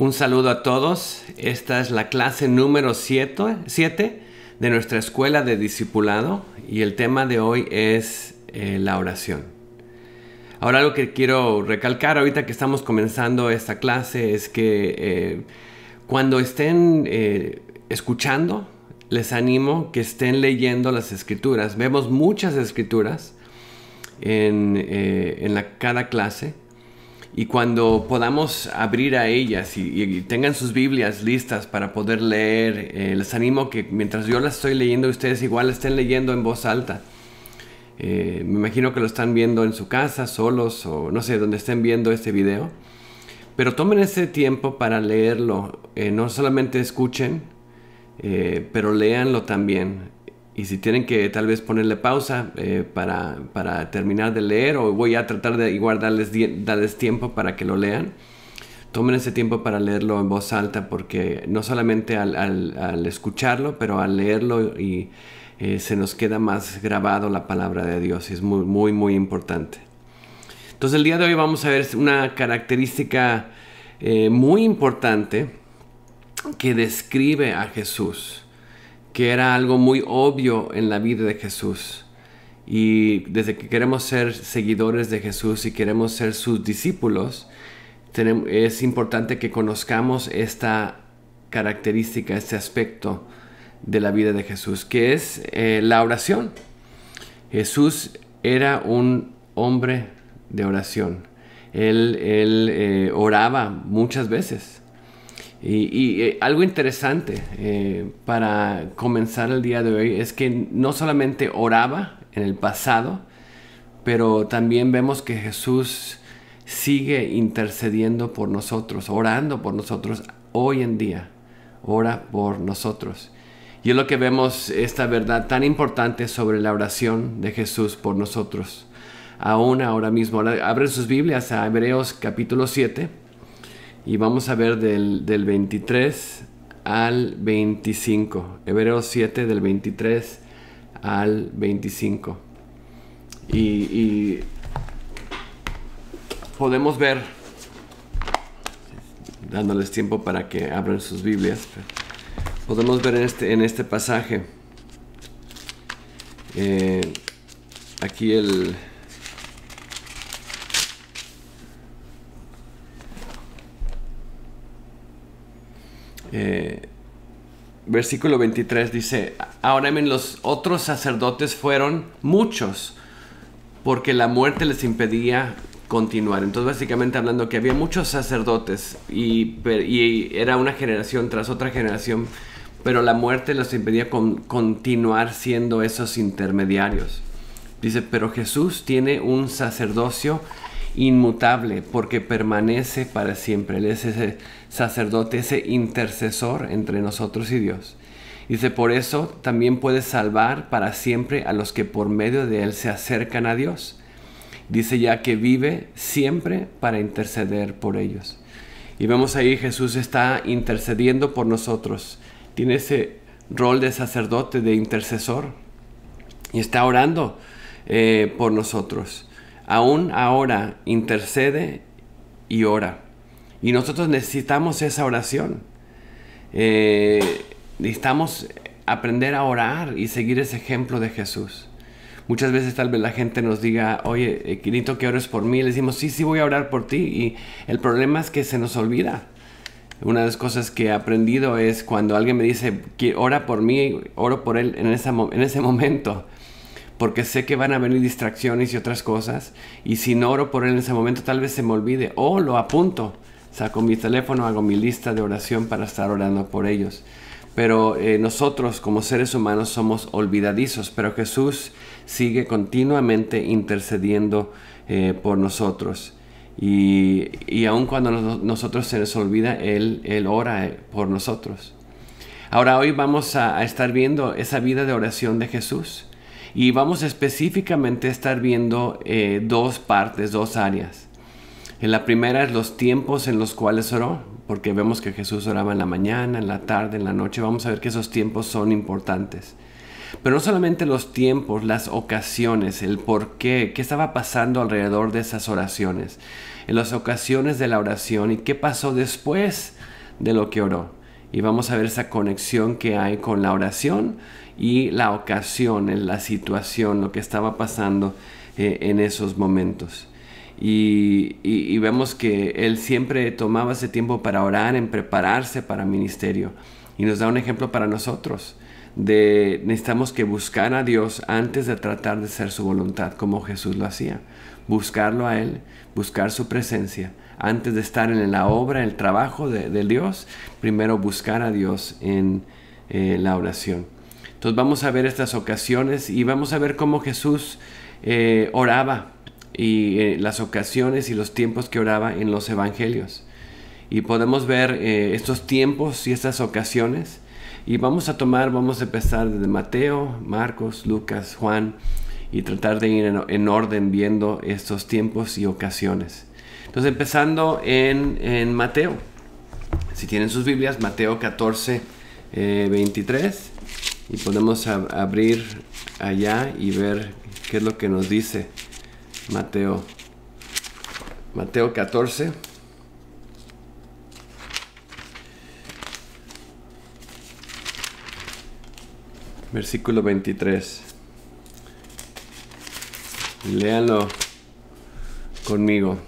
Un saludo a todos. Esta es la clase número 7 de nuestra escuela de discipulado y el tema de hoy es eh, la oración. Ahora lo que quiero recalcar ahorita que estamos comenzando esta clase es que eh, cuando estén eh, escuchando, les animo que estén leyendo las escrituras. Vemos muchas escrituras en, la, cada clase y cuando podamos abrir a ellas y, tengan sus Biblias listas para poder leer, eh, les animo que mientras yo las estoy leyendo, ustedes igual estén leyendo en voz alta. Eh, me imagino que lo están viendo en su casa, solos o no sé, donde estén viendo este video. Pero tomen ese tiempo para leerlo. Eh, no solamente escuchen, pero léanlo también y si tienen que tal vez ponerle pausa eh, para, terminar de leer o voy a tratar de igual darles, tiempo para que lo lean, tomen ese tiempo para leerlo en voz alta porque no solamente al, escucharlo, pero al leerlo y eh, se nos queda más grabado la palabra de Dios y es muy, muy, muy importante. Entonces el día de hoy vamos a ver una característica eh, muy importante que describe a Jesús que era algo muy obvio en la vida de Jesús. Y desde que queremos ser seguidores de Jesús y queremos ser sus discípulos, es importante que conozcamos esta característica, este aspecto de la vida de Jesús, que es eh, la oración. Jesús era un hombre de oración. Él, eh, oraba muchas veces. Y, eh, algo interesante eh, para comenzar el día de hoy es que no solamente oraba en el pasado, pero también vemos que Jesús sigue intercediendo por nosotros, orando por nosotros hoy en día, ora por nosotros. Y es lo que vemos esta verdad tan importante sobre la oración de Jesús por nosotros. Aún ahora mismo, abre sus Biblias a Hebreos capítulo 7 y vamos a ver del, 23 al 25, Hebreos 7 del 23 al 25. Y, podemos ver, dándoles tiempo para que abran sus Biblias, podemos ver en este, en este pasaje, eh, aquí el, Eh, versículo 23 dice, ahora en los otros sacerdotes fueron muchos, porque la muerte les impedía continuar. Entonces básicamente hablando que había muchos sacerdotes y, era una generación tras otra generación, pero la muerte los impedía continuar siendo esos intermediarios. Dice, pero Jesús tiene un sacerdocio inmutable, porque permanece para siempre. Él es ese sacerdote, ese intercesor entre nosotros y Dios. Dice, por eso también puede salvar para siempre a los que por medio de Él se acercan a Dios. Dice ya que vive siempre para interceder por ellos. Y vemos ahí Jesús está intercediendo por nosotros. Tiene ese rol de sacerdote, de intercesor. Y está orando eh, por nosotros aún ahora intercede y ora. Y nosotros necesitamos esa oración. Eh, necesitamos aprender a orar y seguir ese ejemplo de Jesús. Muchas veces tal vez la gente nos diga, oye, querido eh, que ores por mí. Le decimos, sí, sí, voy a orar por ti. Y el problema es que se nos olvida. Una de las cosas que he aprendido es cuando alguien me dice, ora por mí, oro por él en ese momento porque sé que van a venir distracciones y otras cosas, y si no oro por él en ese momento tal vez se me olvide, o lo apunto, saco mi teléfono, hago mi lista de oración para estar orando por ellos. Pero eh, nosotros como seres humanos somos olvidadizos, pero Jesús sigue continuamente intercediendo eh, por nosotros. Y, y aun cuando nosotros se nos olvida, Él, Él ora eh, por nosotros. Ahora hoy vamos a estar viendo esa vida de oración de Jesús. Y vamos específicamente a estar viendo eh, dos partes, dos áreas. En la primera es los tiempos en los cuales oró, porque vemos que Jesús oraba en la mañana, en la tarde, en la noche. Vamos a ver que esos tiempos son importantes. Pero no solamente los tiempos, las ocasiones, el por qué, qué estaba pasando alrededor de esas oraciones, en las ocasiones de la oración y qué pasó después de lo que oró. Y vamos a ver esa conexión que hay con la oración y la ocasión, en la situación, lo que estaba pasando eh, en esos momentos. Y, vemos que él siempre tomaba ese tiempo para orar, en prepararse para ministerio. Y nos da un ejemplo para nosotros de necesitamos que buscar a Dios antes de tratar de hacer su voluntad, como Jesús lo hacía. Buscarlo a Él, buscar su presencia, antes de estar en la obra, el trabajo de, Dios, primero buscar a Dios en eh, la oración. Entonces vamos a ver estas ocasiones y vamos a ver cómo Jesús eh, oraba y eh, las ocasiones y los tiempos que oraba en los evangelios. Y podemos ver eh, estos tiempos y estas ocasiones. Y vamos a tomar, vamos a empezar desde Mateo, Marcos, Lucas, Juan y tratar de ir en, orden viendo estos tiempos y ocasiones. Entonces empezando en, en Mateo. Si tienen sus Biblias, Mateo 14, 23 y podemos abrir allá y ver qué es lo que nos dice Mateo. Mateo 14. Versículo 23. Léanlo conmigo.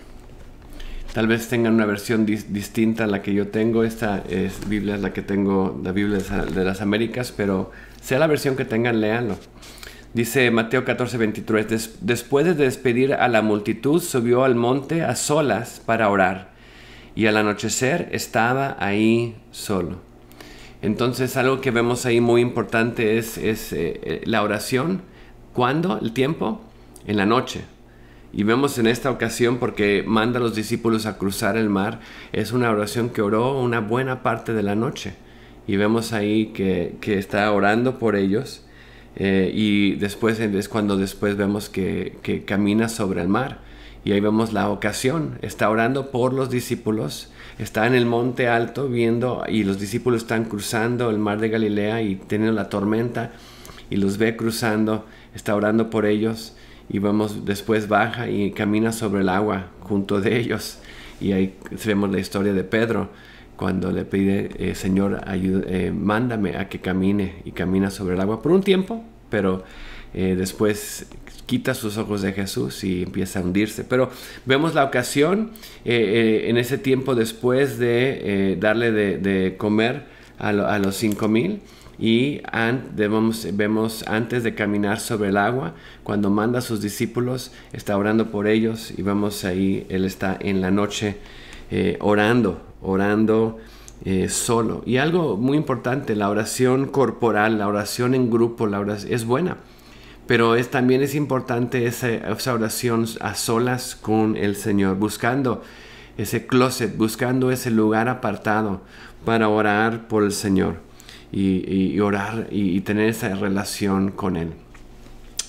Tal vez tengan una versión distinta a la que yo tengo. Esta es, Biblia es la que tengo, la Biblia de las Américas, pero sea la versión que tengan, léanlo. Dice Mateo 14, 23, después de despedir a la multitud, subió al monte a solas para orar y al anochecer estaba ahí solo. Entonces algo que vemos ahí muy importante es, eh, eh, la oración. ¿Cuándo? ¿El tiempo? En la noche. Y vemos en esta ocasión porque manda a los discípulos a cruzar el mar. Es una oración que oró una buena parte de la noche y vemos ahí que, está orando por ellos. Eh, y después es cuando después vemos que, camina sobre el mar. Y ahí vemos la ocasión. Está orando por los discípulos. Está en el monte alto viendo y los discípulos están cruzando el mar de Galilea y teniendo la tormenta. Y los ve cruzando. Está orando por ellos. Y vemos después baja y camina sobre el agua junto de ellos. Y ahí vemos la historia de Pedro cuando le pide, eh, Señor, eh, mándame a que camine y camina sobre el agua por un tiempo, pero eh, después quita sus ojos de Jesús y empieza a hundirse. Pero vemos la ocasión en ese tiempo después de darle de, comer a, los cinco mil y vemos antes de caminar sobre el agua, cuando manda a sus discípulos, está orando por ellos y vemos ahí, él está en la noche orando orando eh, solo. Y algo muy importante, la oración corporal, la oración en grupo, la oración, es buena. Pero es, también es importante esa, oración a solas con el Señor, buscando ese closet, buscando ese lugar apartado para orar por el Señor y, orar y, tener esa relación con Él.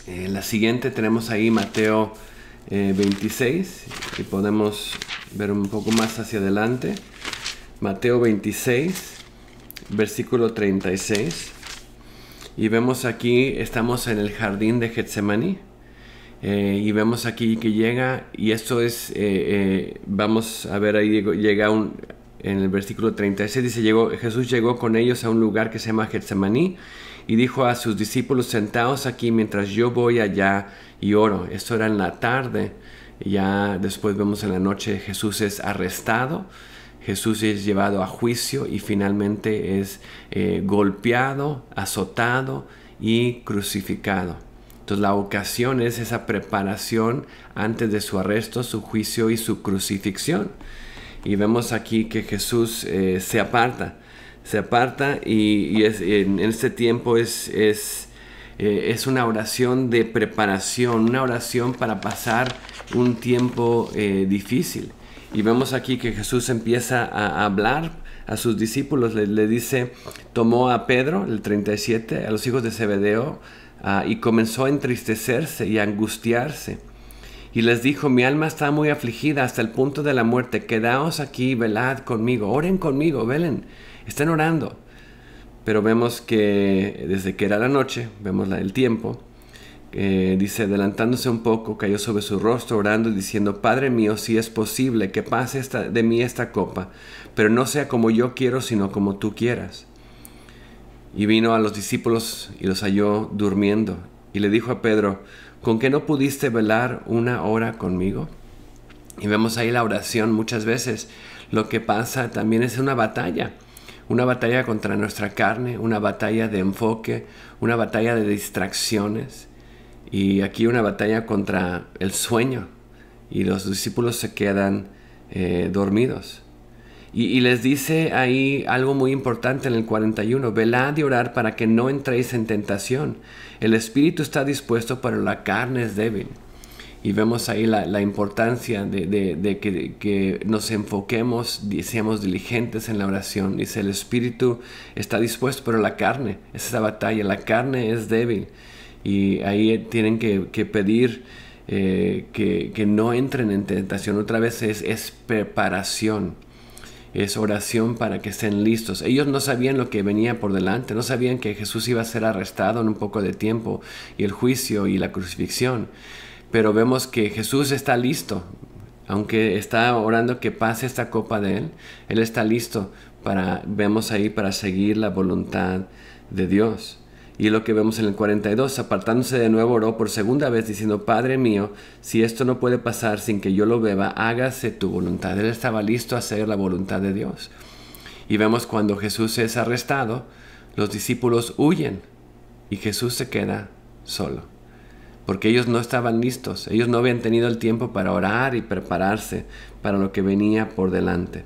Eh, la siguiente tenemos ahí Mateo 26 eh, y podemos ver un poco más hacia adelante. Mateo 26, versículo 36. Y vemos aquí, estamos en el jardín de Getsemaní. Eh, y vemos aquí que llega, y esto es, eh, eh, vamos a ver ahí, llega un, en el versículo 36, dice, llegó, Jesús llegó con ellos a un lugar que se llama Getsemaní y dijo a sus discípulos, sentados aquí mientras yo voy allá y oro. Esto era en la tarde, ya después vemos en la noche, Jesús es arrestado Jesús es llevado a juicio y finalmente es eh, golpeado, azotado y crucificado. Entonces la ocasión es esa preparación antes de su arresto, su juicio y su crucifixión. Y vemos aquí que Jesús eh, se aparta, se aparta y, en este tiempo es, eh, es, una oración de preparación, una oración para pasar un tiempo difícil. Y vemos aquí que Jesús empieza a hablar a sus discípulos, le, dice, tomó a Pedro, el 37, a los hijos de Zebedeo, ah, y comenzó a entristecerse y a angustiarse. Y les dijo, mi alma está muy afligida hasta el punto de la muerte, quedaos aquí, velad conmigo, oren conmigo, velen, están orando. Pero vemos que desde que era la noche, vemos la el tiempo, eh, dice, adelantándose un poco, cayó sobre su rostro orando y diciendo, Padre mío, si es posible que pase esta, de mí esta copa, pero no sea como yo quiero, sino como tú quieras. Y vino a los discípulos y los halló durmiendo, y le dijo a Pedro, ¿con qué no pudiste velar una hora conmigo? Y vemos ahí la oración muchas veces. Lo que pasa también es una batalla una batalla contra nuestra carne, una batalla de enfoque, una batalla de distracciones. Y aquí una batalla contra el sueño. Y los discípulos se quedan eh, dormidos. Y, les dice ahí algo muy importante en el 41, velad y orar para que no entréis en tentación. El espíritu está dispuesto, pero la carne es débil. Y vemos ahí la, importancia de, que, nos enfoquemos, seamos diligentes en la oración. Dice, el espíritu está dispuesto, pero la carne es esa batalla, la carne es débil y ahí tienen que, pedir eh, que, no entren en tentación. Otra vez es, es preparación, es oración para que estén listos. Ellos no sabían lo que venía por delante, no sabían que Jesús iba a ser arrestado en un poco de tiempo y el juicio y la crucifixión. Pero vemos que Jesús está listo, aunque está orando que pase esta copa de él, él está listo para, vemos ahí, para seguir la voluntad de Dios. Y lo que vemos en el 42, apartándose de nuevo oró por segunda vez diciendo, Padre mío, si esto no puede pasar sin que yo lo beba, hágase tu voluntad. Él estaba listo a hacer la voluntad de Dios. Y vemos cuando Jesús es arrestado, los discípulos huyen y Jesús se queda solo. Porque ellos no estaban listos, ellos no habían tenido el tiempo para orar y prepararse para lo que venía por delante.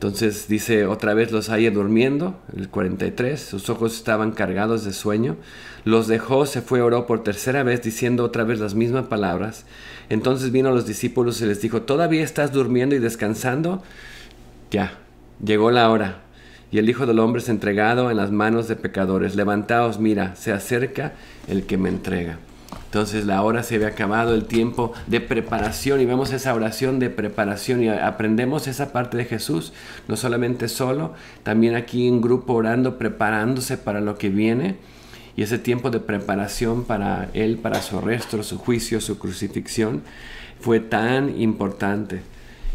Entonces dice, otra vez los hay durmiendo, el 43, sus ojos estaban cargados de sueño. Los dejó, se fue, oró por tercera vez, diciendo otra vez las mismas palabras. Entonces vino a los discípulos y les dijo, ¿todavía estás durmiendo y descansando? Ya, llegó la hora. Y el Hijo del Hombre es entregado en las manos de pecadores. Levantaos, mira, se acerca el que me entrega. Entonces la hora se ve acabado, el tiempo de preparación y vemos esa oración de preparación y aprendemos esa parte de Jesús, no solamente solo, también aquí en grupo orando, preparándose para lo que viene y ese tiempo de preparación para Él, para su arresto, su juicio, su crucifixión, fue tan importante.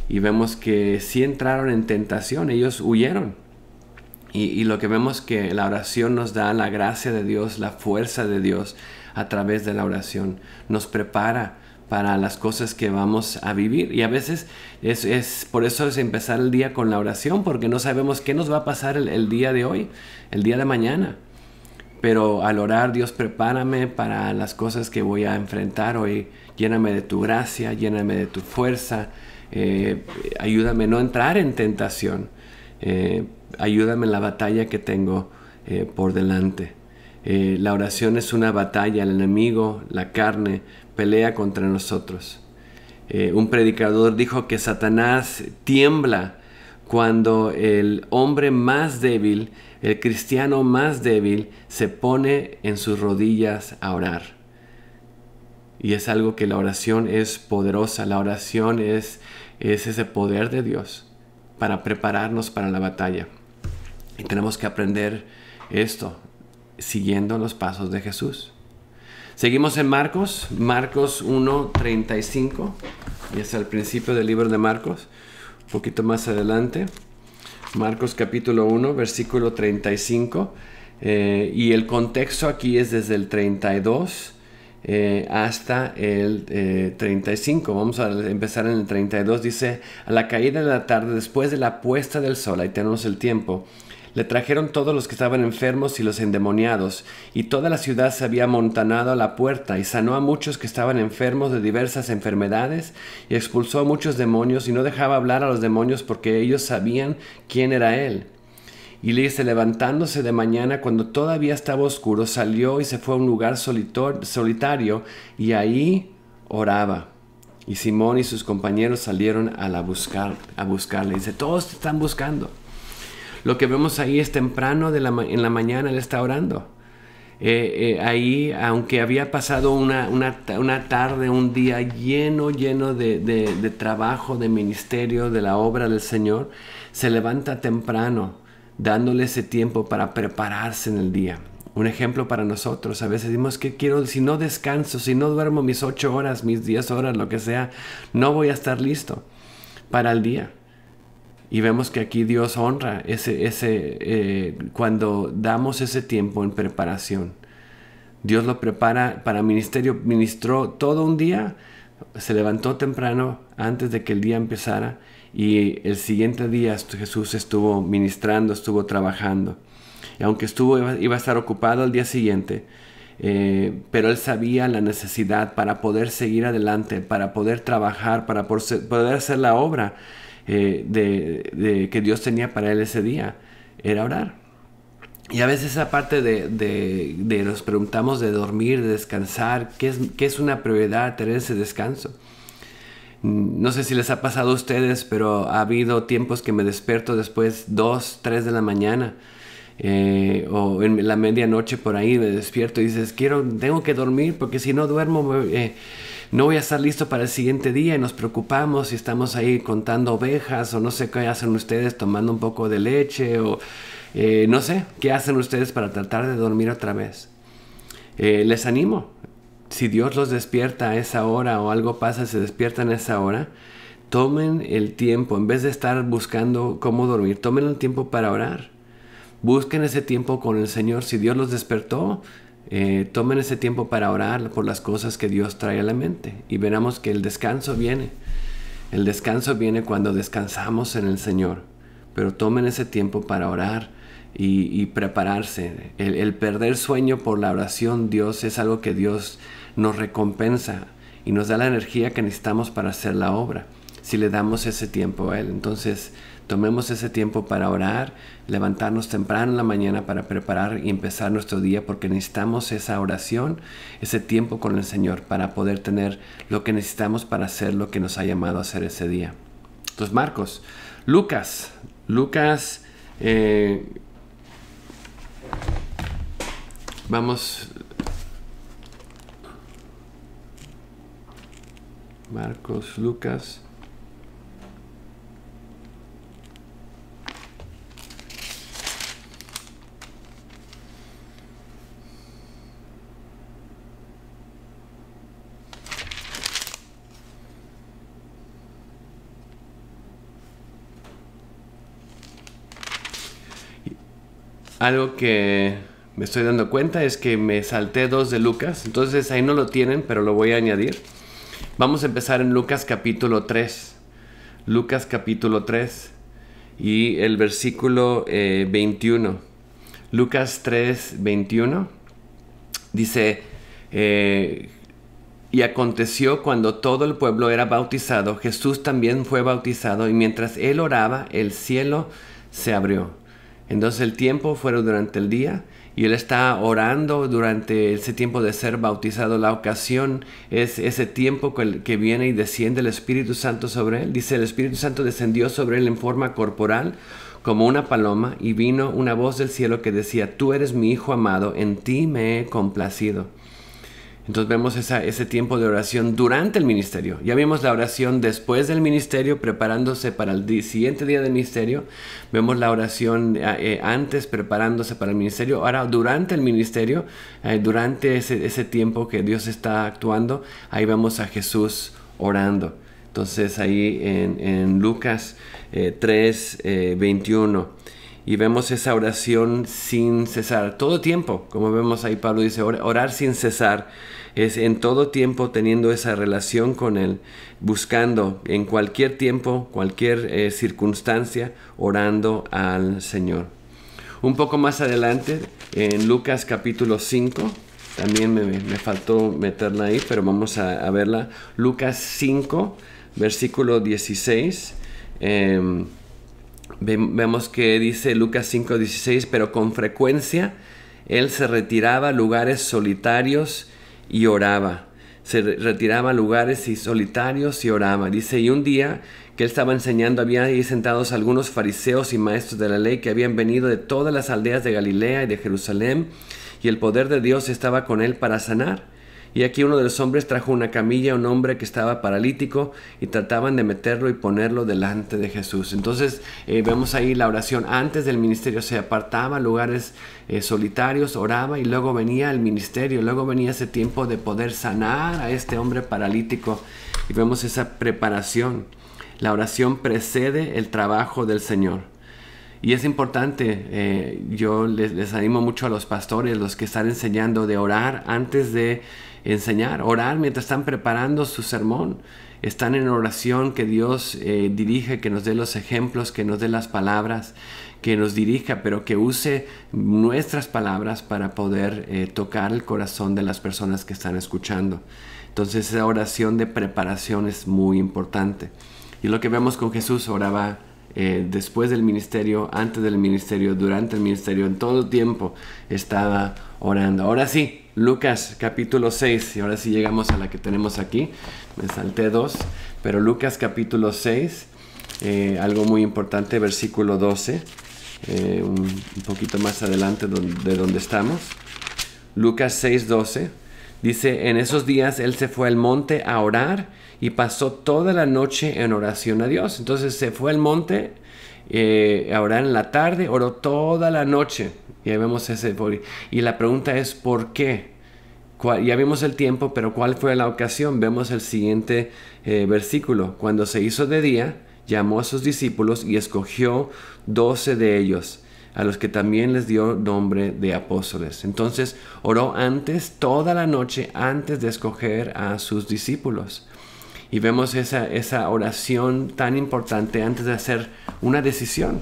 Y vemos que si entraron en tentación, ellos huyeron. Y, y lo que vemos que la oración nos da la gracia de Dios, la fuerza de Dios a través de la oración. Nos prepara para las cosas que vamos a vivir. Y a veces es, por eso es empezar el día con la oración, porque no sabemos qué nos va a pasar el, día de hoy, el día de mañana. Pero al orar, Dios, prepárame para las cosas que voy a enfrentar hoy. Lléname de tu gracia, lléname de tu fuerza. Eh, ayúdame a no entrar en tentación. Eh, ayúdame en la batalla que tengo eh, por delante. Eh, la oración es una batalla, el enemigo, la carne, pelea contra nosotros. Eh, un predicador dijo que Satanás tiembla cuando el hombre más débil, el cristiano más débil, se pone en sus rodillas a orar. Y es algo que la oración es poderosa, la oración es, es ese poder de Dios para prepararnos para la batalla. Y tenemos que aprender esto, siguiendo los pasos de Jesús. Seguimos en Marcos, Marcos 1.35, y es el principio del libro de Marcos, un poquito más adelante. Marcos capítulo 1, versículo 35, eh, y el contexto aquí es desde el 32 eh, hasta el 35. Eh, Vamos a empezar en el 32. Dice, a la caída de la tarde, después de la puesta del sol, ahí tenemos el tiempo, le trajeron todos los que estaban enfermos y los endemoniados, y toda la ciudad se había amontanado a la puerta, y sanó a muchos que estaban enfermos de diversas enfermedades, y expulsó a muchos demonios, y no dejaba hablar a los demonios porque ellos sabían quién era él. Y le dice, levantándose de mañana cuando todavía estaba oscuro, salió y se fue a un lugar solitario y ahí oraba. Y Simón y sus compañeros salieron a, la buscar, a buscarle. Dice, todos te están buscando. Lo que vemos ahí es temprano en la mañana, Él está orando. Eh, eh, ahí, aunque había pasado una, tarde, un día lleno, lleno de, trabajo, de ministerio, de la obra del Señor, se levanta temprano, dándole ese tiempo para prepararse en el día un ejemplo para nosotros. A veces decimos que quiero, si no descanso, si no duermo mis ocho horas, mis diez horas, lo que sea, no voy a estar listo para el día. Y vemos que aquí Dios honra ese, ese, eh, cuando damos ese tiempo en preparación. Dios lo prepara para ministerio, ministró todo un día, se levantó temprano antes de que el día empezara y el siguiente día Jesús estuvo ministrando, estuvo trabajando. Y aunque estuvo, iba a estar ocupado el día siguiente, eh, pero él sabía la necesidad para poder seguir adelante, para poder trabajar, para poder hacer la obra eh, de, que Dios tenía para él ese día, era orar. Y a veces esa parte de, de, de nos preguntamos de dormir, de descansar, ¿qué es, qué es una prioridad tener ese descanso? No sé si les ha pasado a ustedes, pero ha habido tiempos que me despierto después 2, 3 de la mañana. Eh, o en la medianoche por ahí me despierto y dices, quiero, tengo que dormir porque si no duermo, eh, no voy a estar listo para el siguiente día y nos preocupamos si estamos ahí contando ovejas o no sé qué hacen ustedes tomando un poco de leche o eh, no sé qué hacen ustedes para tratar de dormir otra vez. Eh, les animo, si Dios los despierta a esa hora o algo pasa, y se despiertan a esa hora, tomen el tiempo, en vez de estar buscando cómo dormir, tomen el tiempo para orar. Busquen ese tiempo con el Señor. Si Dios los despertó, eh, tomen ese tiempo para orar por las cosas que Dios trae a la mente y veramos que el descanso viene. El descanso viene cuando descansamos en el Señor, pero tomen ese tiempo para orar y, prepararse. El, el, perder sueño por la oración, Dios, es algo que Dios nos recompensa y nos da la energía que necesitamos para hacer la obra, si le damos ese tiempo a Él. Entonces, Tomemos ese tiempo para orar, levantarnos temprano en la mañana para preparar y empezar nuestro día porque necesitamos esa oración, ese tiempo con el Señor para poder tener lo que necesitamos para hacer lo que nos ha llamado a hacer ese día. Entonces Marcos, Lucas, Lucas, eh, vamos, Marcos, Lucas. Algo que me estoy dando cuenta es que me salté dos de Lucas, entonces ahí no lo tienen, pero lo voy a añadir. Vamos a empezar en Lucas capítulo 3. Lucas capítulo 3 y el versículo 21. Eh, Lucas 3, 21 dice, eh, y aconteció cuando todo el pueblo era bautizado, Jesús también fue bautizado y mientras él oraba, el cielo se abrió entonces el tiempo fue durante el día y él está orando durante ese tiempo de ser bautizado. La ocasión es ese tiempo que viene y desciende el Espíritu Santo sobre él. Dice, el Espíritu Santo descendió sobre él en forma corporal como una paloma y vino una voz del cielo que decía, tú eres mi Hijo amado, en ti me he complacido. Entonces vemos ese tiempo de oración durante el ministerio. Ya vimos la oración después del ministerio, preparándose para el siguiente día del ministerio. Vemos la oración eh, eh, antes, preparándose para el ministerio. Ahora, durante el ministerio, eh, durante ese, tiempo que Dios está actuando, ahí vemos a Jesús orando. Entonces ahí en, Lucas 3, 21 y vemos esa oración sin cesar, todo tiempo, como vemos ahí Pablo dice, orar sin cesar, es en todo tiempo teniendo esa relación con Él, buscando en cualquier tiempo, cualquier eh, circunstancia, orando al Señor. Un poco más adelante, en Lucas capítulo 5, también me, faltó meterla ahí, pero vamos a, verla. Lucas 5, versículo 16. Vemos que dice Lucas 5:16, pero con frecuencia él se retiraba a lugares solitarios y oraba. Se retiraba a lugares solitarios y oraba. Dice, y un día que él estaba enseñando, había ahí sentados algunos fariseos y maestros de la ley que habían venido de todas las aldeas de Galilea y de Jerusalén, y el poder de Dios estaba con él para sanar. Y aquí uno de los hombres trajo una camilla a un hombre que estaba paralítico y trataban de meterlo y ponerlo delante de Jesús. Entonces eh, vemos ahí la oración antes del ministerio, se apartaba a lugares eh, solitarios, oraba y luego venía el ministerio, luego venía ese tiempo de poder sanar a este hombre paralítico y vemos esa preparación. La oración precede el trabajo del Señor. Y es importante, eh, yo les, animo mucho a los pastores, los que están enseñando, de orar antes de enseñar, orar mientras están preparando su sermón. Están en oración que Dios dirige eh, dirija, que nos dé los ejemplos, que nos dé las palabras, que nos dirija, pero que use nuestras palabras para poder eh, tocar el corazón de las personas que están escuchando. Entonces esa oración de preparación es muy importante. Y lo que vemos con Jesús oraba eh, después del ministerio, antes del ministerio, durante el ministerio, en todo tiempo estaba orando. Ahora sí, Lucas capítulo 6, y ahora sí llegamos a la que tenemos aquí, me salté dos, pero Lucas capítulo 6, eh, algo muy importante, versículo 12, eh, un, poquito más adelante de donde estamos. Lucas 6, 12, dice, en esos días él se fue al monte a orar y pasó toda la noche en oración a Dios. Entonces se fue al monte eh, a orar en la tarde, oró toda la noche. Y vemos ese. Y la pregunta es: ¿por qué? ya vimos el tiempo, pero ¿cuál fue la ocasión? Vemos el siguiente eh, versículo. Cuando se hizo de día, llamó a sus discípulos y escogió doce de ellos, a los que también les dio nombre de apóstoles. Entonces oró antes, toda la noche, antes de escoger a sus discípulos. Y vemos esa, esa oración tan importante antes de hacer una decisión.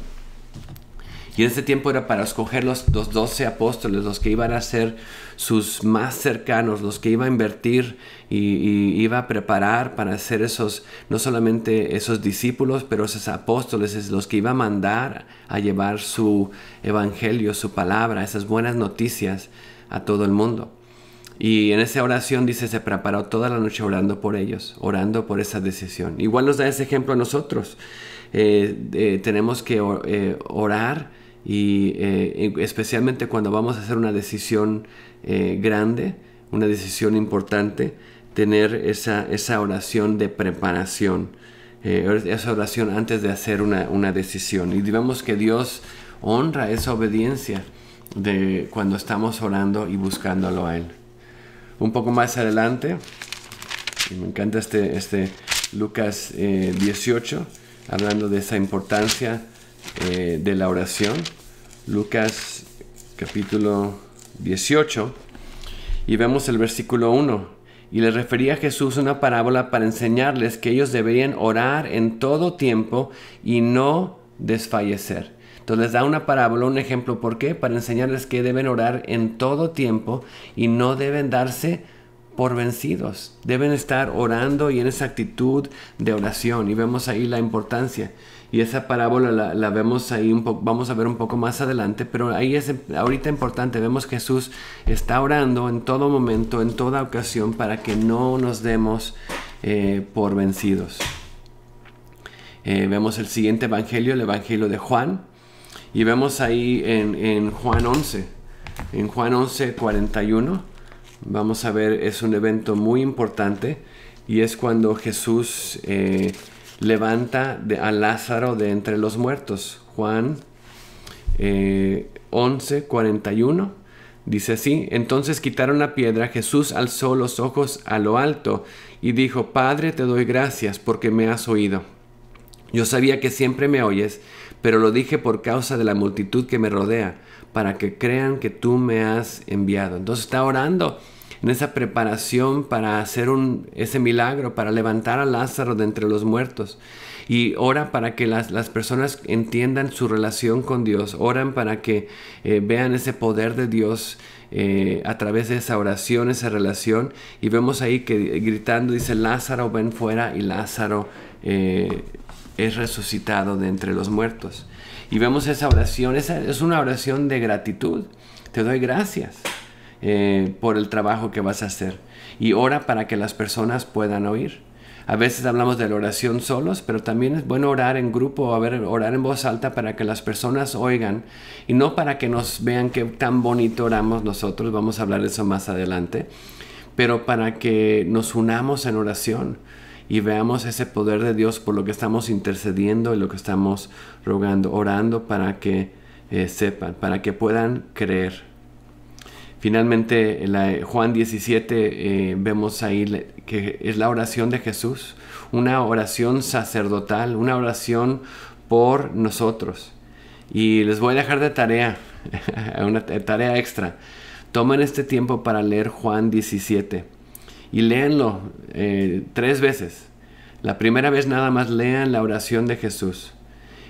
Y en ese tiempo era para escoger los, los 12 apóstoles, los que iban a ser sus más cercanos, los que iba a invertir y, iba a preparar para ser esos, no solamente esos discípulos, pero esos apóstoles, es los que iba a mandar a llevar su evangelio, su palabra, esas buenas noticias a todo el mundo. Y en esa oración dice, se preparó toda la noche orando por ellos, orando por esa decisión. Igual nos da ese ejemplo a nosotros. Eh, eh, tenemos que eh, orar eh, y especialmente cuando vamos a hacer una decisión eh, grande, una decisión importante, tener esa, esa oración de preparación, eh, esa oración antes de hacer una, una, decisión. Y digamos que Dios honra esa obediencia de cuando estamos orando y buscándolo a Él. Un poco más adelante, me encanta este, este Lucas 18, hablando de esa importancia eh, de la oración, Lucas capítulo 18, y vemos el versículo 1. Y le refería a Jesús una parábola para enseñarles que ellos deberían orar en todo tiempo y no desfallecer. Entonces da una parábola, un ejemplo, ¿por qué? Para enseñarles que deben orar en todo tiempo y no deben darse por vencidos. Deben estar orando y en esa actitud de oración. Y vemos ahí la importancia. Y esa parábola la, vemos ahí un poco, vamos a ver un poco más adelante, pero ahí es ahorita importante, vemos Jesús está orando en todo momento, en toda ocasión, para que no nos demos eh, por vencidos. Eh, vemos el siguiente evangelio, el evangelio de Juan, y vemos ahí en, Juan 11, en Juan 11, 41, vamos a ver, es un evento muy importante, y es cuando Jesús... Eh, levanta de, a Lázaro de entre los muertos. Juan eh, 11, Dice así, entonces quitaron la piedra, Jesús alzó los ojos a lo alto y dijo, Padre, te doy gracias porque me has oído. Yo sabía que siempre me oyes, pero lo dije por causa de la multitud que me rodea, para que crean que tú me has enviado. Entonces está orando en esa preparación para hacer ese milagro, para levantar a Lázaro de entre los muertos. Y ora para que las, personas entiendan su relación con Dios, oran para que eh, vean ese poder de Dios eh, a través de esa oración, esa relación. Y vemos ahí que gritando dice, Lázaro, ven fuera, y Lázaro eh, es resucitado de entre los muertos. Y vemos esa oración, esa es una oración de gratitud. Te doy gracias. Eh, por el trabajo que vas a hacer. Y ora para que las personas puedan oír. A veces hablamos de la oración solos, pero también es bueno orar en grupo, a ver, orar en voz alta para que las personas oigan y no para que nos vean que tan bonito oramos nosotros, vamos a hablar eso más adelante, pero para que nos unamos en oración y veamos ese poder de Dios por lo que estamos intercediendo y lo que estamos rogando, orando para que eh, sepan, para que puedan creer. Finalmente, eh, Juan 17 eh, vemos ahí que es la oración de Jesús, una oración sacerdotal, una oración por nosotros. Y les voy a dejar de tarea, una tarea extra. Tomen este tiempo para leer Juan 17 y léanlo eh, tres veces. La primera vez nada más lean la oración de Jesús.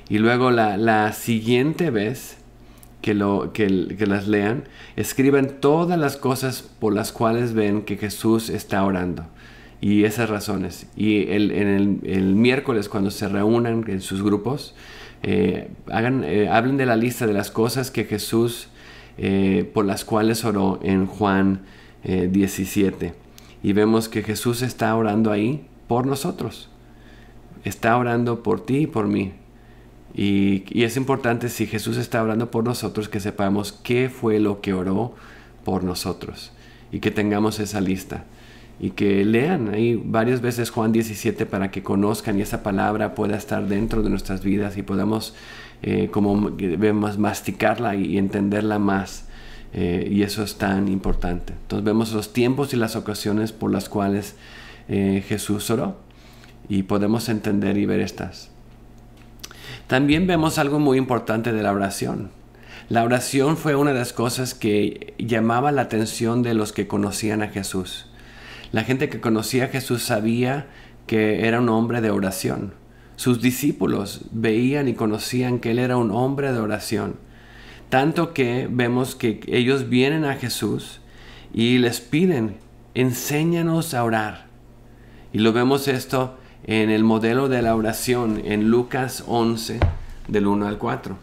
Y luego la, la siguiente vez que, lo, que, las lean, escriban todas las cosas por las cuales ven que Jesús está orando y esas razones. Y el, en el, miércoles cuando se reúnan en sus grupos, eh, hagan, eh, hablen de la lista de las cosas que Jesús eh, por las cuales oró en Juan 17. Y vemos que Jesús está orando ahí por nosotros. Está orando por ti y por mí. Y, es importante si Jesús está hablando por nosotros que sepamos qué fue lo que oró por nosotros y que tengamos esa lista. Y que lean ahí varias veces Juan 17 para que conozcan y esa palabra pueda estar dentro de nuestras vidas y podamos eh, como vemos masticarla y entenderla más. Eh, y eso es tan importante. Entonces vemos los tiempos y las ocasiones por las cuales eh, Jesús oró y podemos entender y ver estas. También vemos algo muy importante de la oración. La oración fue una de las cosas que llamaba la atención de los que conocían a Jesús. La gente que conocía a Jesús sabía que era un hombre de oración. Sus discípulos veían y conocían que él era un hombre de oración. Tanto que vemos que ellos vienen a Jesús y les piden, enséñanos a orar. Y lo vemos esto en el modelo de la oración en Lucas 11 del 1 al 4.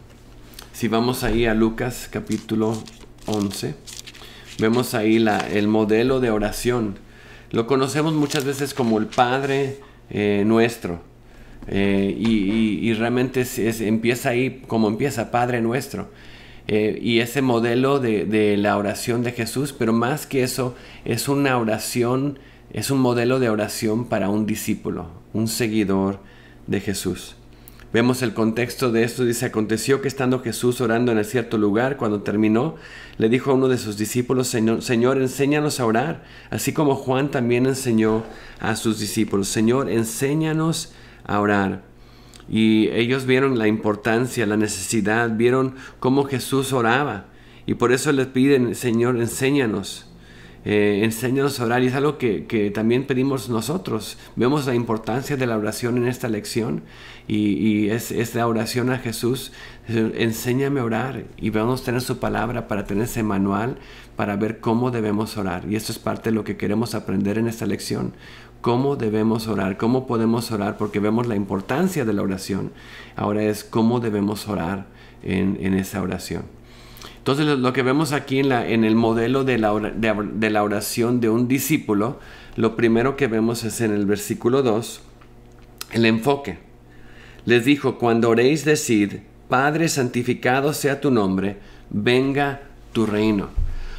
Si vamos ahí a Lucas capítulo 11, vemos ahí la, el modelo de oración. Lo conocemos muchas veces como el Padre eh, nuestro. Eh, y, realmente empieza ahí como empieza, Padre nuestro. Eh, y ese modelo de, la oración de Jesús, pero más que eso, es una oración, es un modelo de oración para un discípulo, un seguidor de Jesús. Vemos el contexto de esto. Dice, aconteció que estando Jesús orando en cierto lugar, cuando terminó, le dijo a uno de sus discípulos, Señor, Señor, enséñanos a orar, así como Juan también enseñó a sus discípulos, Señor, enséñanos a orar. Y ellos vieron la importancia, la necesidad, vieron cómo Jesús oraba. Y por eso les piden, Señor, enséñanos eh, enséñanos a orar y es algo que, también pedimos nosotros. Vemos la importancia de la oración en esta lección y, es, la oración a Jesús. Enséñame a orar y vamos a tener su palabra para tener ese manual para ver cómo debemos orar. Y esto es parte de lo que queremos aprender en esta lección. Cómo debemos orar, cómo podemos orar, porque vemos la importancia de la oración. Ahora es cómo debemos orar en esa oración. Entonces lo que vemos aquí en, el modelo de la, oración de un discípulo, lo primero que vemos es en el versículo 2, el enfoque. Les dijo, cuando oréis decid, Padre santificado sea tu nombre, venga tu reino.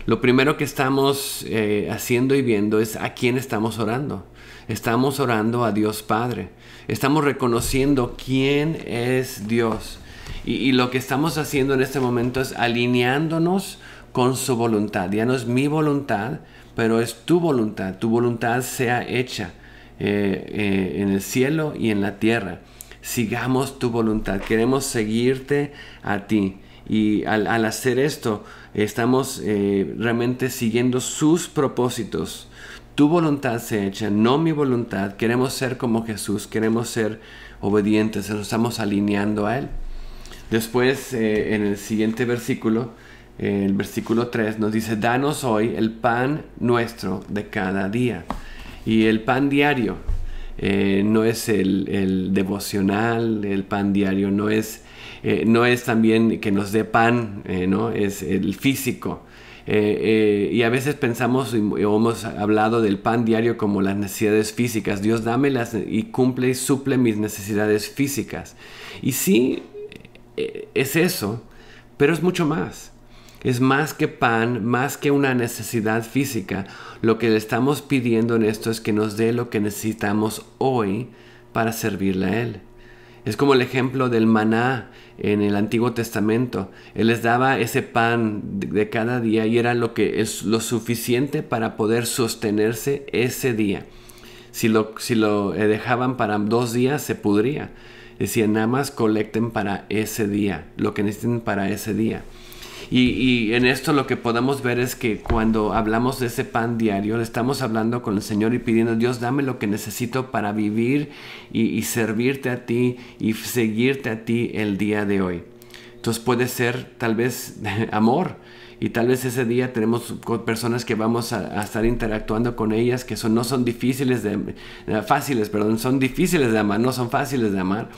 Lo primero que estamos eh, haciendo y viendo es a quién estamos orando. Estamos orando a Dios Padre. Estamos reconociendo quién es Dios. Y, lo que estamos haciendo en este momento es alineándonos con su voluntad. Ya no es mi voluntad, pero es tu voluntad. Tu voluntad sea hecha eh, eh, en el cielo y en la tierra. Sigamos tu voluntad. Queremos seguirte a ti. Y al, hacer esto, estamos eh, realmente siguiendo sus propósitos. Tu voluntad sea hecha, no mi voluntad. Queremos ser como Jesús, queremos ser obedientes, nos estamos alineando a Él. Después, eh, en el siguiente versículo, eh, el versículo 3, nos dice, danos hoy el pan nuestro de cada día. Y el pan diario eh, no es el, devocional, el pan diario, no es, no es también que nos dé pan, ¿no? es el físico. y a veces pensamos o hemos hablado del pan diario como las necesidades físicas. Dios dámelas y cumple y suple mis necesidades físicas. Y sí, eh, es eso, pero es mucho más. Es más que pan, más que una necesidad física. Lo que le estamos pidiendo en esto es que nos dé lo que necesitamos hoy para servirle a Él. Es como el ejemplo del maná en el Antiguo Testamento. Él les daba ese pan de cada día y era lo que es lo suficiente para poder sostenerse ese día. Si lo, si lo eh, dejaban para dos días se pudría. Decía, nada más colecten para ese día, lo que necesiten para ese día. Y, en esto lo que podemos ver es que cuando hablamos de ese pan diario, le estamos hablando con el Señor y pidiendo, Dios, dame lo que necesito para vivir y, y servirte a ti y seguirte a ti el día de hoy. Entonces puede ser tal vez amor, y tal vez ese día tenemos personas que vamos a, estar interactuando con ellas que son, no son difíciles de, eh, fáciles, perdón, son difíciles de amar, no son fáciles de amar.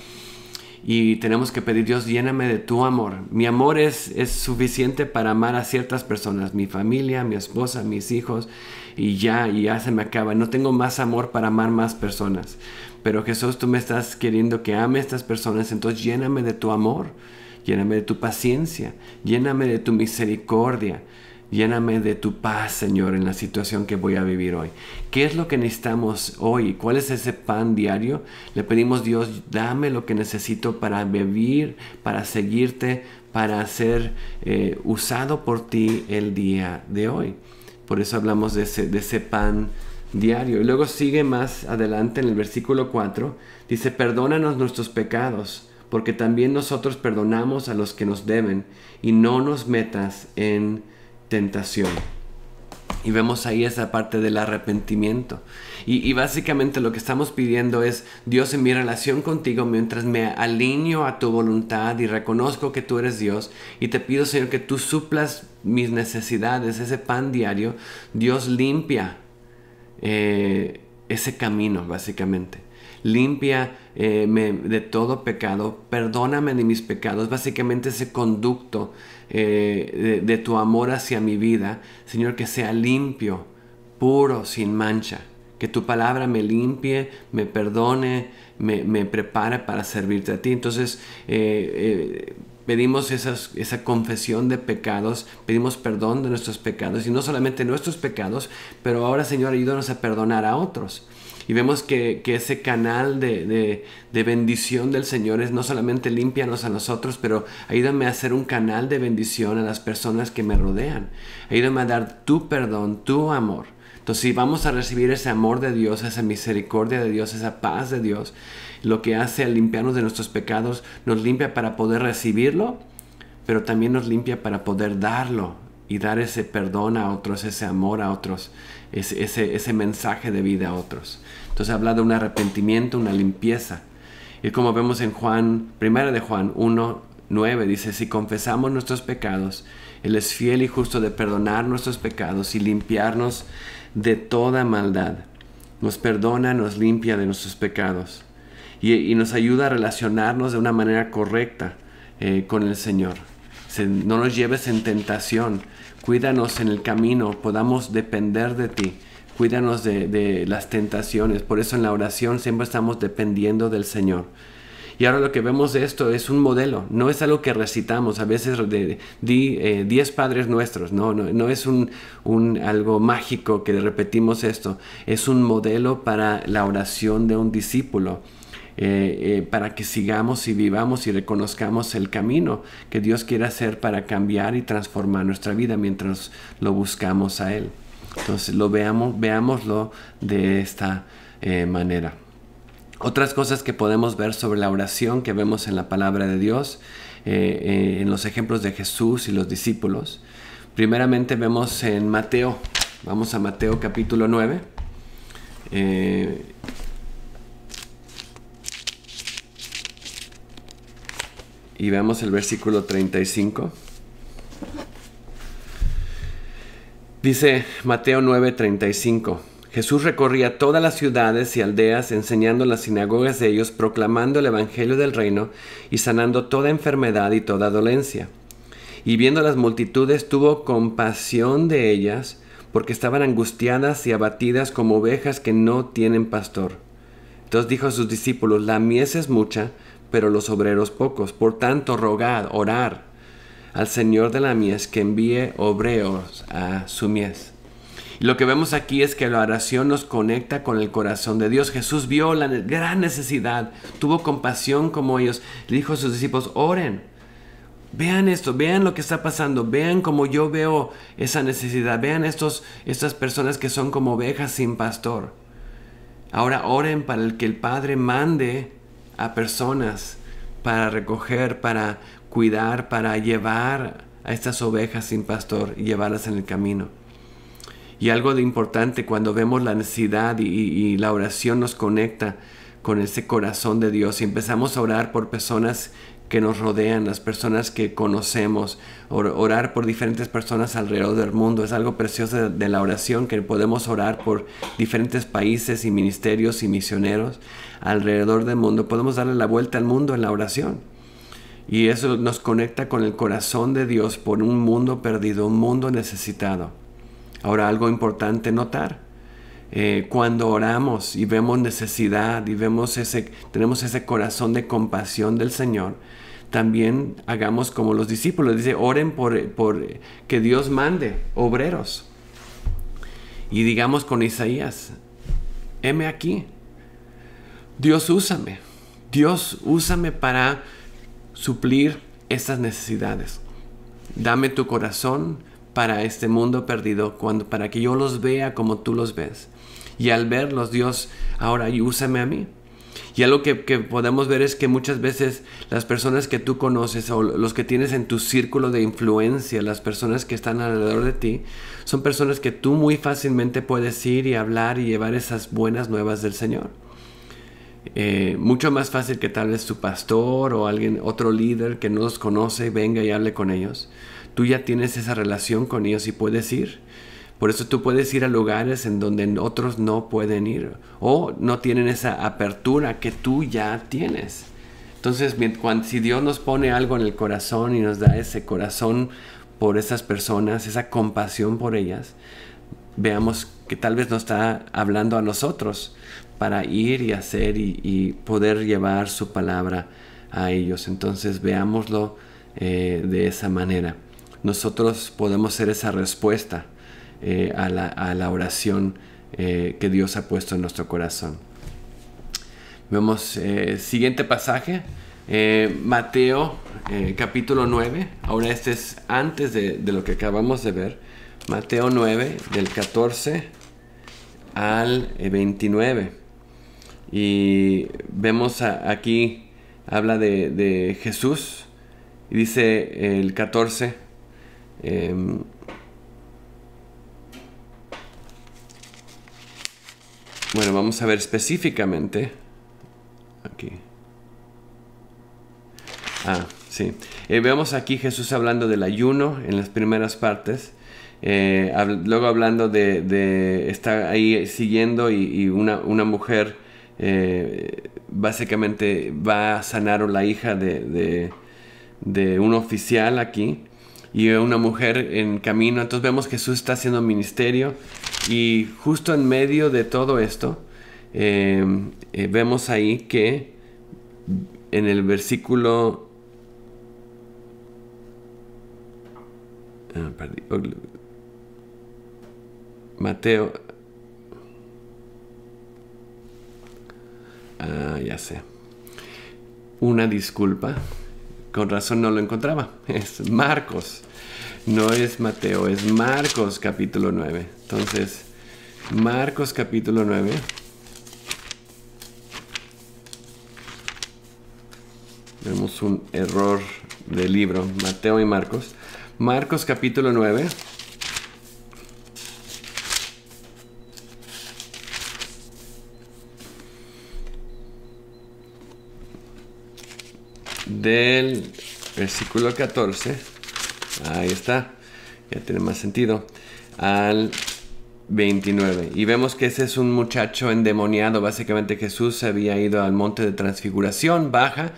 Y tenemos que pedir, Dios, lléname de tu amor. Mi amor es, es suficiente para amar a ciertas personas, mi familia, mi esposa, mis hijos, y ya, ya se me acaba. No tengo más amor para amar más personas. Pero Jesús, tú me estás queriendo que ame a estas personas, entonces lléname de tu amor lléname de tu paciencia, lléname de tu misericordia, lléname de tu paz, Señor, en la situación que voy a vivir hoy. ¿Qué es lo que necesitamos hoy? ¿Cuál es ese pan diario? Le pedimos, Dios, dame lo que necesito para vivir, para seguirte, para ser eh, usado por ti el día de hoy. Por eso hablamos de ese, de ese pan diario. Y luego sigue más adelante en el versículo 4, dice, perdónanos nuestros pecados porque también nosotros perdonamos a los que nos deben, y no nos metas en tentación. Y vemos ahí esa parte del arrepentimiento. Y, básicamente lo que estamos pidiendo es, Dios en mi relación contigo, mientras me alineo a tu voluntad y reconozco que tú eres Dios, y te pido, Señor, que tú suplas mis necesidades, ese pan diario, Dios limpia eh, ese camino, básicamente limpia eh, de todo pecado, perdóname de mis pecados, básicamente ese conducto eh, de, tu amor hacia mi vida, Señor, que sea limpio, puro, sin mancha. Que tu palabra me limpie, me perdone, me, prepare para servirte a ti. Entonces, eh, pedimos esa confesión de pecados, pedimos perdón de nuestros pecados y no solamente nuestros pecados, pero ahora Señor ayúdanos a perdonar a otros y vemos que, ese canal de, de, bendición del Señor es no solamente limpiarnos a nosotros, pero ayúdame a hacer un canal de bendición a las personas que me rodean. Ayúdame a dar tu perdón, tu amor. Entonces, si vamos a recibir ese amor de Dios, esa misericordia de Dios, esa paz de Dios, lo que hace al limpiarnos de nuestros pecados, nos limpia para poder recibirlo, pero también nos limpia para poder darlo y dar ese perdón a otros, ese amor a otros, ese, mensaje de vida a otros. Entonces habla de un arrepentimiento, una limpieza. Y como vemos en Juan, primera de Juan 1, 9, dice, si confesamos nuestros pecados, Él es fiel y justo de perdonar nuestros pecados y limpiarnos de toda maldad. Nos perdona, nos limpia de nuestros pecados y, nos ayuda a relacionarnos de una manera correcta eh, con el Señor. no nos lleves en tentación, Cuídanos en el camino, podamos depender de ti. Cuídanos de, las tentaciones. Por eso en la oración siempre estamos dependiendo del Señor. Y ahora lo que vemos de esto es un modelo, no es algo que recitamos, a veces de 10 eh, padres nuestros, no, no, es un, algo mágico que repetimos esto, es un modelo para la oración de un discípulo. Eh, eh, para que sigamos y vivamos y reconozcamos el camino que Dios quiere hacer para cambiar y transformar nuestra vida mientras lo buscamos a Él. Entonces lo veamos, veámoslo de esta eh, manera. Otras cosas que podemos ver sobre la oración que vemos en la palabra de Dios, en los ejemplos de Jesús y los discípulos. Primeramente vemos en Mateo, vamos a Mateo capítulo 9. y veamos el versículo 35. Dice Mateo 9:35, Jesús recorría todas las ciudades y aldeas enseñando las sinagogas de ellos, proclamando el Evangelio del reino y sanando toda enfermedad y toda dolencia. Y viendo las multitudes tuvo compasión de ellas, porque estaban angustiadas y abatidas como ovejas que no tienen pastor. Entonces dijo a sus discípulos, la mies es mucha, pero los obreros pocos. Por tanto, rogad, orar al Señor de la mies que envíe obreros a su mies. Y lo que vemos aquí es que la oración nos conecta con el corazón de Dios. Jesús vio la gran necesidad, tuvo compasión como ellos. Le dijo a sus discípulos, oren. Vean esto, vean lo que está pasando, vean como yo veo esa necesidad, vean estos, estas personas que son como ovejas sin pastor. Ahora oren para el que el Padre mande a personas para recoger, para cuidar, para llevar a estas ovejas sin pastor y llevarlas en el camino. Y algo de importante cuando vemos la necesidad y, la oración nos conecta con ese corazón de Dios y empezamos a orar por personas que nos rodean, las personas que conocemos, orar por diferentes personas alrededor del mundo. Es algo precioso de, la oración que podemos orar por diferentes países y ministerios y misioneros alrededor del mundo. Podemos darle la vuelta al mundo en la oración. Y eso nos conecta con el corazón de Dios por un mundo perdido, un mundo necesitado. Ahora algo importante notar. Eh, cuando oramos y vemos necesidad y vemos ese, tenemos ese corazón de compasión del Señor, también hagamos como los discípulos. Dice, oren por, por que Dios mande obreros. Y digamos con Isaías, heme aquí, Dios úsame, Dios úsame para suplir estas necesidades. Dame tu corazón para este mundo perdido, cuando, para que yo los vea como tú los ves. Y al verlos, Dios, ahora úsame a mí. Y algo que, podemos ver es que muchas veces las personas que tú conoces o los que tienes en tu círculo de influencia, las personas que están alrededor de ti, son personas que tú muy fácilmente puedes ir y hablar y llevar esas buenas nuevas del Señor. Eh, mucho más fácil que tal vez tu pastor o alguien, otro líder que no los conoce, venga y hable con ellos. Tú ya tienes esa relación con ellos y puedes ir por eso tú puedes ir a lugares en donde otros no pueden ir o no tienen esa apertura que tú ya tienes. Entonces, cuando, si Dios nos pone algo en el corazón y nos da ese corazón por esas personas, esa compasión por ellas, veamos que tal vez nos está hablando a nosotros para ir y hacer y, poder llevar su palabra a ellos. Entonces veámoslo eh, de esa manera. Nosotros podemos ser esa respuesta eh, a, la, oración eh, que Dios ha puesto en nuestro corazón. Vemos el eh, siguiente pasaje, Mateo capítulo 9, ahora este es antes de, lo que acabamos de ver, Mateo 9 del 14 al 29. Y vemos aquí, habla de, Jesús, y dice el 14, Bueno, vamos a ver específicamente. Aquí. Ah, sí. Eh, vemos aquí Jesús hablando del ayuno en las primeras partes. Eh, luego hablando de, de, Está ahí siguiendo y, una, mujer eh, básicamente va a sanar a la hija de un oficial aquí y una mujer en camino. Entonces vemos que Jesús está haciendo ministerio y justo en medio de todo esto em, eh, vemos ahí que en el versículo... Ah, oh, Mateo... Ah, ya sé. Una disculpa. Con razón no lo encontraba. Es Marcos. No es Mateo, es Marcos capítulo 9. Entonces, Marcos capítulo 9. Vemos un error de libro, Mateo y Marcos. Marcos capítulo 9. del versículo 14, ahí está, ya tiene más sentido, al 29. Y vemos que ese es un muchacho endemoniado. Básicamente Jesús había ido al monte de transfiguración, baja,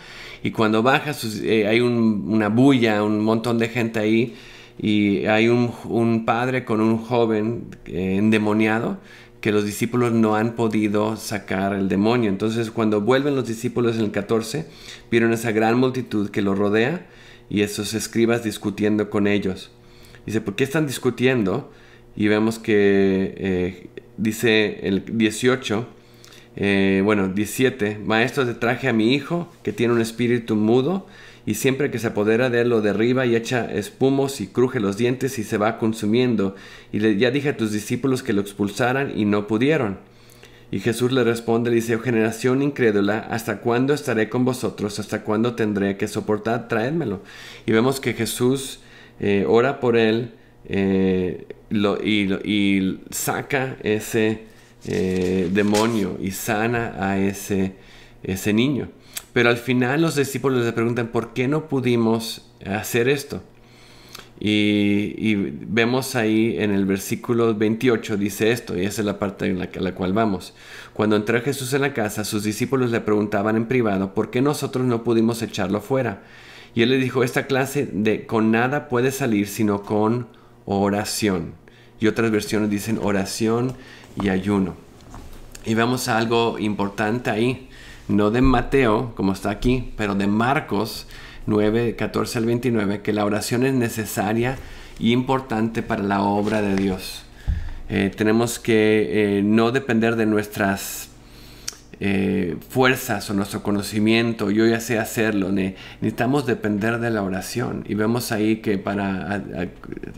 y cuando baja eh, hay una bulla, un montón de gente ahí, y hay un, padre con un joven eh, endemoniado que los discípulos no han podido sacar el demonio. Entonces cuando vuelven los discípulos en el 14, vieron esa gran multitud que los rodea y esos escribas discutiendo con ellos. Dice, ¿por qué están discutiendo? Y vemos que eh, dice el 18, eh, bueno, 17, maestros, te traje a mi hijo que tiene un espíritu mudo y siempre que se apodera de él lo derriba y echa espumos y cruje los dientes y se va consumiendo. Y ya dije a tus discípulos que lo expulsaran y no pudieron. Y Jesús le responde, le dice, oh, generación incrédula, ¿hasta cuándo estaré con vosotros? ¿Hasta cuándo tendré que soportar? Traédmelo. Y vemos que Jesús eh, ora por él eh, lo, y, saca ese eh, demonio y sana a ese, ese niño. Pero al final los discípulos le preguntan, ¿por qué no pudimos hacer esto? Y, vemos ahí en el versículo 28 dice esto, y esa es la parte en la, la cual vamos. Cuando entró Jesús en la casa, sus discípulos le preguntaban en privado, ¿por qué nosotros no pudimos echarlo fuera? Y él le dijo, esta clase de con nada puede salir sino con oración. Y otras versiones dicen oración y ayuno. Y vamos a algo importante ahí no de Mateo, como está aquí, pero de Marcos 9, 14 al 29, que la oración es necesaria y importante para la obra de Dios. Eh, tenemos que eh, no depender de nuestras eh, fuerzas o nuestro conocimiento, yo ya sé hacerlo, necesitamos depender de la oración. Y vemos ahí que para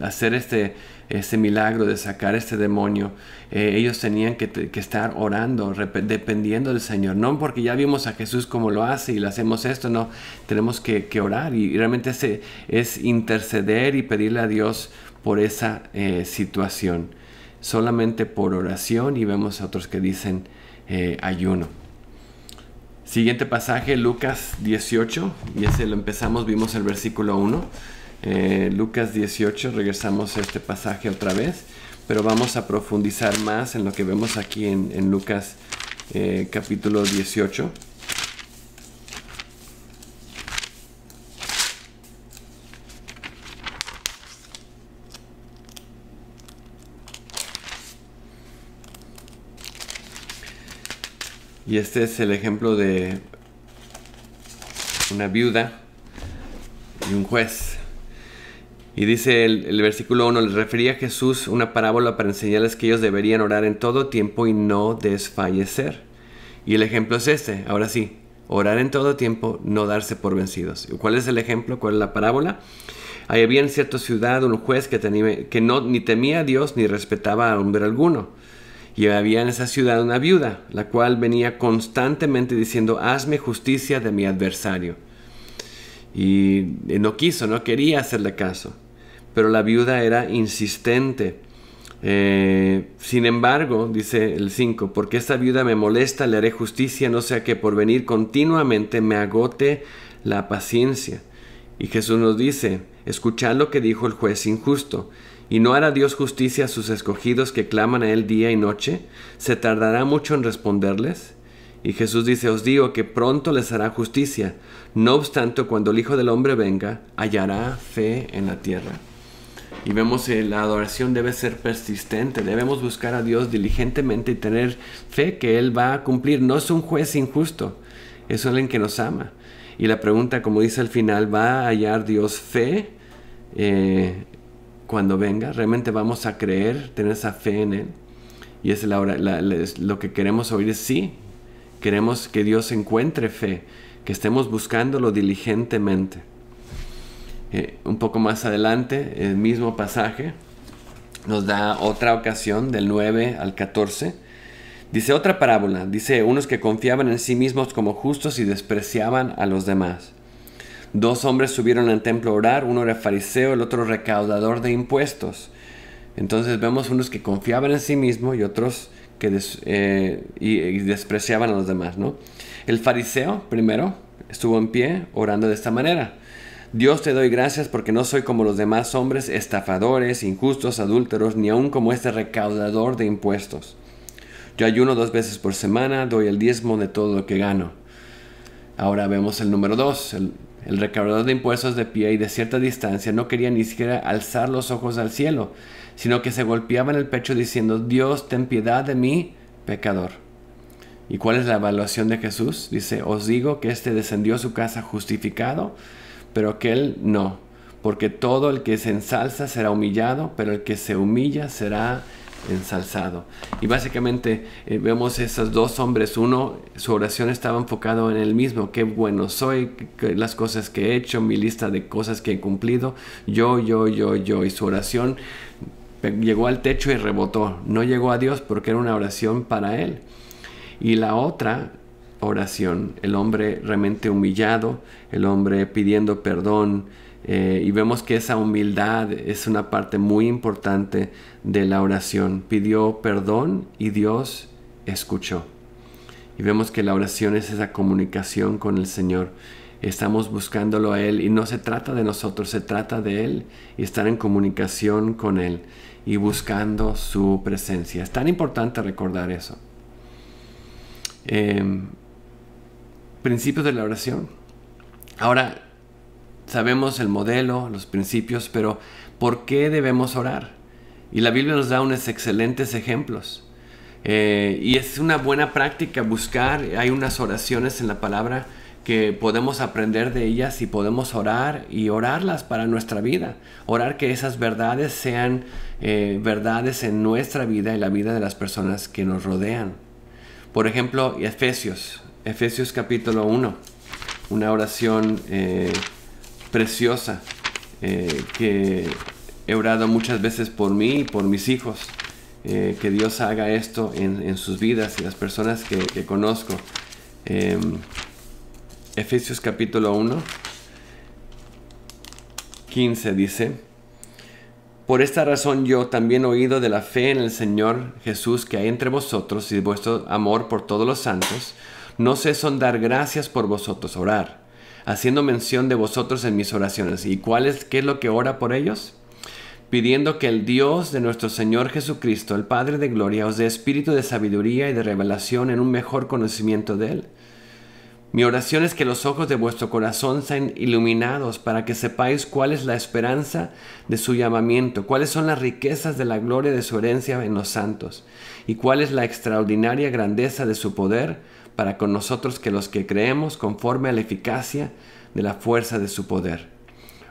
hacer este, este, milagro de sacar este demonio, eh, ellos tenían que, estar orando, dependiendo del Señor. No porque ya vimos a Jesús como lo hace y le hacemos esto, no, tenemos que, orar y, realmente es interceder y pedirle a Dios por esa eh, situación. Solamente por oración y vemos a otros que dicen, eh, ayuno. Siguiente pasaje, Lucas 18, y ese lo empezamos, vimos el versículo 1. Eh, Lucas 18, regresamos a este pasaje otra vez, pero vamos a profundizar más en lo que vemos aquí en, Lucas eh, capítulo 18. Y este es el ejemplo de una viuda y un juez. Y dice el, versículo 1, le refería a Jesús una parábola para enseñarles que ellos deberían orar en todo tiempo y no desfallecer. Y el ejemplo es este, ahora sí, orar en todo tiempo, no darse por vencidos. ¿Cuál es el ejemplo? ¿Cuál es la parábola? Ahí había en cierta ciudad un juez que, no, ni temía a Dios ni respetaba a hombre alguno. Y había en esa ciudad una viuda, la cual venía constantemente diciendo, hazme justicia de mi adversario. Y eh, no quiso, no quería hacerle caso. Pero la viuda era insistente. Eh, sin embargo, dice el 5, porque esta viuda me molesta, le haré justicia, no sea que por venir continuamente me agote la paciencia. Y Jesús nos dice, escuchad lo que dijo el juez injusto. ¿Y no hará Dios justicia a sus escogidos que claman a Él día y noche? ¿Se tardará mucho en responderles? Y Jesús dice, os digo que pronto les hará justicia. No obstante, cuando el Hijo del Hombre venga, hallará fe en la tierra. Y vemos que eh, la adoración debe ser persistente, debemos buscar a Dios diligentemente y tener fe que Él va a cumplir. No es un juez injusto, es alguien que nos ama. Y la pregunta, como dice al final, ¿va a hallar Dios fe eh, cuando venga, realmente vamos a creer, tener esa fe en Él. Y es, lo que queremos oír, es sí. Queremos que Dios encuentre fe, que estemos buscándolo diligentemente. Eh, un poco más adelante, el mismo pasaje nos da otra ocasión del 9 al 14. Dice otra parábola, dice unos que confiaban en sí mismos como justos y despreciaban a los demás. Dos hombres subieron al templo a orar, uno era fariseo, el otro recaudador de impuestos. Entonces vemos unos que confiaban en sí mismo y otros que eh, despreciaban a los demás, ¿no? El fariseo, primero, estuvo en pie orando de esta manera. Dios te doy gracias porque no soy como los demás hombres, estafadores, injustos, adúlteros, ni aun como este recaudador de impuestos. Yo ayuno dos veces por semana, doy el diezmo de todo lo que gano. Ahora vemos el número dos, el el recaudador de impuestos de pie y de cierta distancia no quería ni siquiera alzar los ojos al cielo, sino que se golpeaba en el pecho diciendo, Dios, ten piedad de mí, pecador. ¿Y cuál es la evaluación de Jesús? Dice, os digo que éste descendió a su casa justificado, pero que él no, porque todo el que se ensalza será humillado, pero el que se humilla será ensalzado. Y básicamente eh, vemos esos dos hombres, uno, su oración estaba enfocado en el mismo, qué bueno soy, las cosas que he hecho, mi lista de cosas que he cumplido, yo, yo, yo, yo, y su oración llegó al techo y rebotó, no llegó a Dios porque era una oración para él. Y la otra oración, el hombre realmente humillado, el hombre pidiendo perdón, eh, y vemos que esa humildad es una parte muy importante de la oración. Pidió perdón y Dios escuchó. Y vemos que la oración es esa comunicación con el Señor. Estamos buscándolo a Él y no se trata de nosotros, se trata de Él y estar en comunicación con Él y buscando su presencia. Es tan importante recordar eso. Em, principios de la oración. Ahora, sabemos el modelo, los principios, pero ¿por qué debemos orar? Y la Biblia nos da unos excelentes ejemplos. Eh, y es una buena práctica buscar, hay unas oraciones en la palabra que podemos aprender de ellas y podemos orar y orarlas para nuestra vida. Orar que esas verdades sean eh, verdades en nuestra vida y la vida de las personas que nos rodean. Por ejemplo, Efesios, Efesios capítulo 1, una oración eh, preciosa eh, que he orado muchas veces por mí y por mis hijos. Eh, que Dios haga esto en, sus vidas y las personas que, conozco. Em, Efesios capítulo 1, 15 dice, Por esta razón yo también oído de la fe en el Señor Jesús que hay entre vosotros y vuestro amor por todos los santos, no ceso en dar gracias por vosotros, orar haciendo mención de vosotros en mis oraciones. ¿Y cuál es, qué es lo que ora por ellos? pidiendo que el Dios de nuestro Señor Jesucristo, el Padre de Gloria, os dé espíritu de sabiduría y de revelación en un mejor conocimiento de Él. Mi oración es que los ojos de vuestro corazón sean iluminados para que sepáis cuál es la esperanza de su llamamiento, cuáles son las riquezas de la gloria de su herencia en los santos, y cuál es la extraordinaria grandeza de su poder para con nosotros que los que creemos conforme a la eficacia de la fuerza de su poder,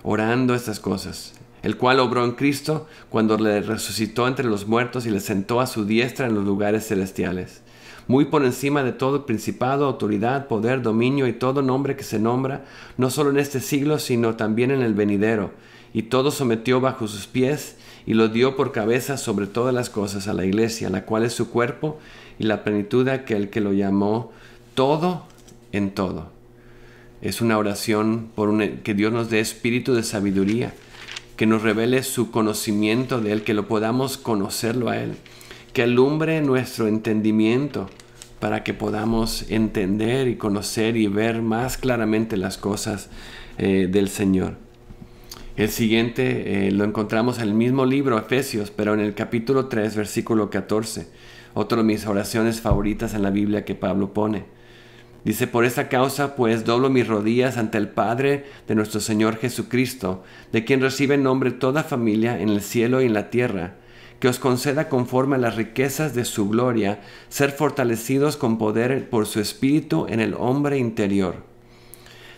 orando estas cosas, el cual obró en Cristo cuando le resucitó entre los muertos y le sentó a su diestra en los lugares celestiales, muy por encima de todo principado, autoridad, poder, dominio y todo nombre que se nombra, no solo en este siglo, sino también en el venidero, y todo sometió bajo sus pies y lo dio por cabeza sobre todas las cosas a la iglesia, la cual es su cuerpo, y la plenitud de aquel que lo llamó todo en todo. Es una oración por que Dios nos dé espíritu de sabiduría, que nos revele su conocimiento de Él, que lo podamos conocerlo a Él, que alumbre nuestro entendimiento para que podamos entender y conocer y ver más claramente las cosas eh, del Señor. El siguiente eh, lo encontramos en el mismo libro, Efesios, pero en el capítulo 3, versículo 14 otra de mis oraciones favoritas en la Biblia que Pablo pone. Dice, por esta causa pues doblo mis rodillas ante el Padre de nuestro Señor Jesucristo, de quien recibe en nombre toda familia en el cielo y en la tierra, que os conceda conforme a las riquezas de su gloria, ser fortalecidos con poder por su Espíritu en el hombre interior.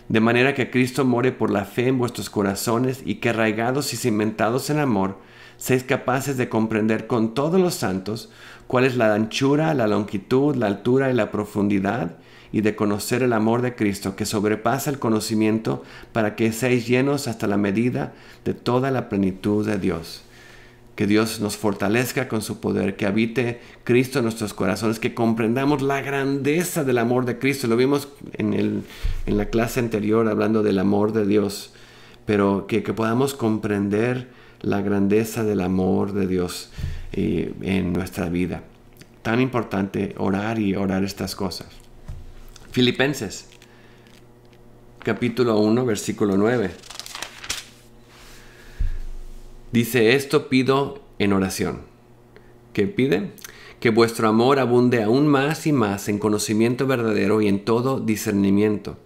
De manera que Cristo more por la fe en vuestros corazones y que arraigados y cimentados en amor, Seis capaces de comprender con todos los santos cuál es la anchura, la longitud, la altura y la profundidad, y de conocer el amor de Cristo que sobrepasa el conocimiento para que seáis llenos hasta la medida de toda la plenitud de Dios. Que Dios nos fortalezca con su poder, que habite Cristo en nuestros corazones, que comprendamos la grandeza del amor de Cristo. Lo vimos en, la clase anterior hablando del amor de Dios, pero que podamos comprender la grandeza del amor de Dios eh, en nuestra vida. Tan importante orar y orar estas cosas. Filipenses, capítulo 1, versículo 9. Dice, esto pido en oración. ¿Qué pide? Que vuestro amor abunde aún más y más en conocimiento verdadero y en todo discernimiento,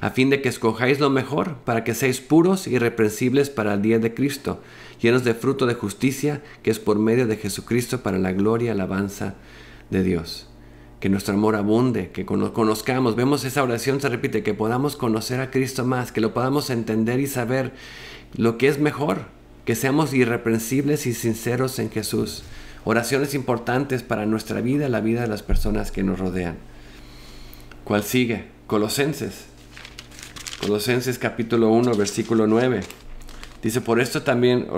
a fin de que escojáis lo mejor para que seáis puros y reprensibles para el día de Cristo llenos de fruto de justicia que es por medio de Jesucristo para la gloria y alabanza de Dios. Que nuestro amor abunde, que conozcamos, vemos esa oración se repite, que podamos conocer a Cristo más, que lo podamos entender y saber lo que es mejor, que seamos irreprensibles y sinceros en Jesús. Oraciones importantes para nuestra vida, la vida de las personas que nos rodean. ¿Cuál sigue? Colosenses. Colosenses capítulo 1, versículo 9. Dice, por esto también,